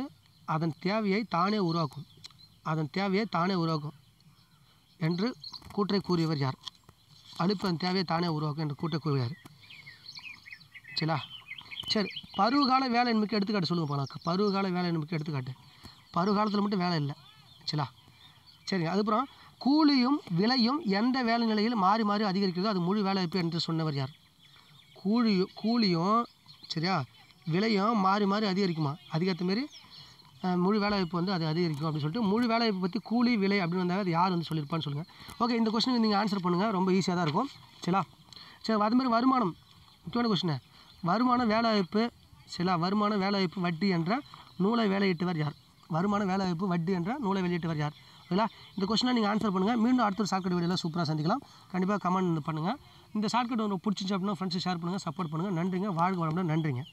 [SPEAKER 1] அதன் தேவையை தானே உருவாக்கும் அதன் தேவையை தானே உருவாக்கும் என்று கூற்றை கூறியவர் யார் அழிப்பு அதன் தேவையை தானே உருவாக்கும் என்று கூட்டை கூறுவார் சரிங்களா சரி பருவகால வேலை நமக்கு எடுத்துக்காட்டு சொல்லுங்கள் போனாக்கா பருவகால வேலை நமக்கு எடுத்துக்காட்டு பருவ காலத்தில் மட்டும் வேலை இல்லை சரிங்களா சரிங்க அதுக்கப்புறம் கூலியும் விலையும் எந்த வேலை நிலையில் மாறி மாறி அதிகரிக்கிறதோ அது முழு வேலைவாய்ப்பு என்று சொன்னவர் யார் கூலியும் கூலியும் சரியா விலையும் மாறி மாறி அதிகரிக்குமா அதுக்கேற்ற மாரி முழு வேலைவாய்ப்பு வந்து அது அதிகரிக்கும் அப்படின்னு சொல்லிட்டு முழு வேலைவாய்ப்பு பற்றி கூலி விலை அப்படின்னு வந்தால் அது யார் வந்து சொல்லியிருப்பான்னு சொல்லுங்கள் ஓகே இந்த கொஸ்டினுக்கு நீங்கள் ஆன்சர் பண்ணுங்கள் ரொம்ப ஈஸியாக தான் இருக்கும் சரிங்களா சரி அது மாதிரி வருமானம் முக்கியமான கொஸ்டினு வருமானம் வேலைவாய்ப்பு சரிங்களா வருமானம் வேலைவாய்ப்பு வட்டி என்ற நூலை வேலையிட்டவர் யார் வருமான வேலைவாய்ப்பு வட்டி என்ற நூலை வெளியிட்டவர் யார் சரிங்களா இந்த கொஸ்டினாக நீங்கள் ஆன்சர் பண்ணுங்கள் மீண்டும் அடுத்த ஒரு ஷார்ட்கட் வீடியோவில் சூப்பராக சந்திக்கலாம் கண்டிப்பாக கமெண்ட் பண்ணுங்கள் இந்த கட் உங்களுக்கு பிடிச்சிச்சு அப்படின்னா ஃப்ரெண்ட்ஸ் ஷேர் பண்ணுங்கள் சப்போர்ட் பண்ணுங்கள் நன்றிங்க வாழ்க வரம்னா நன்றிங்க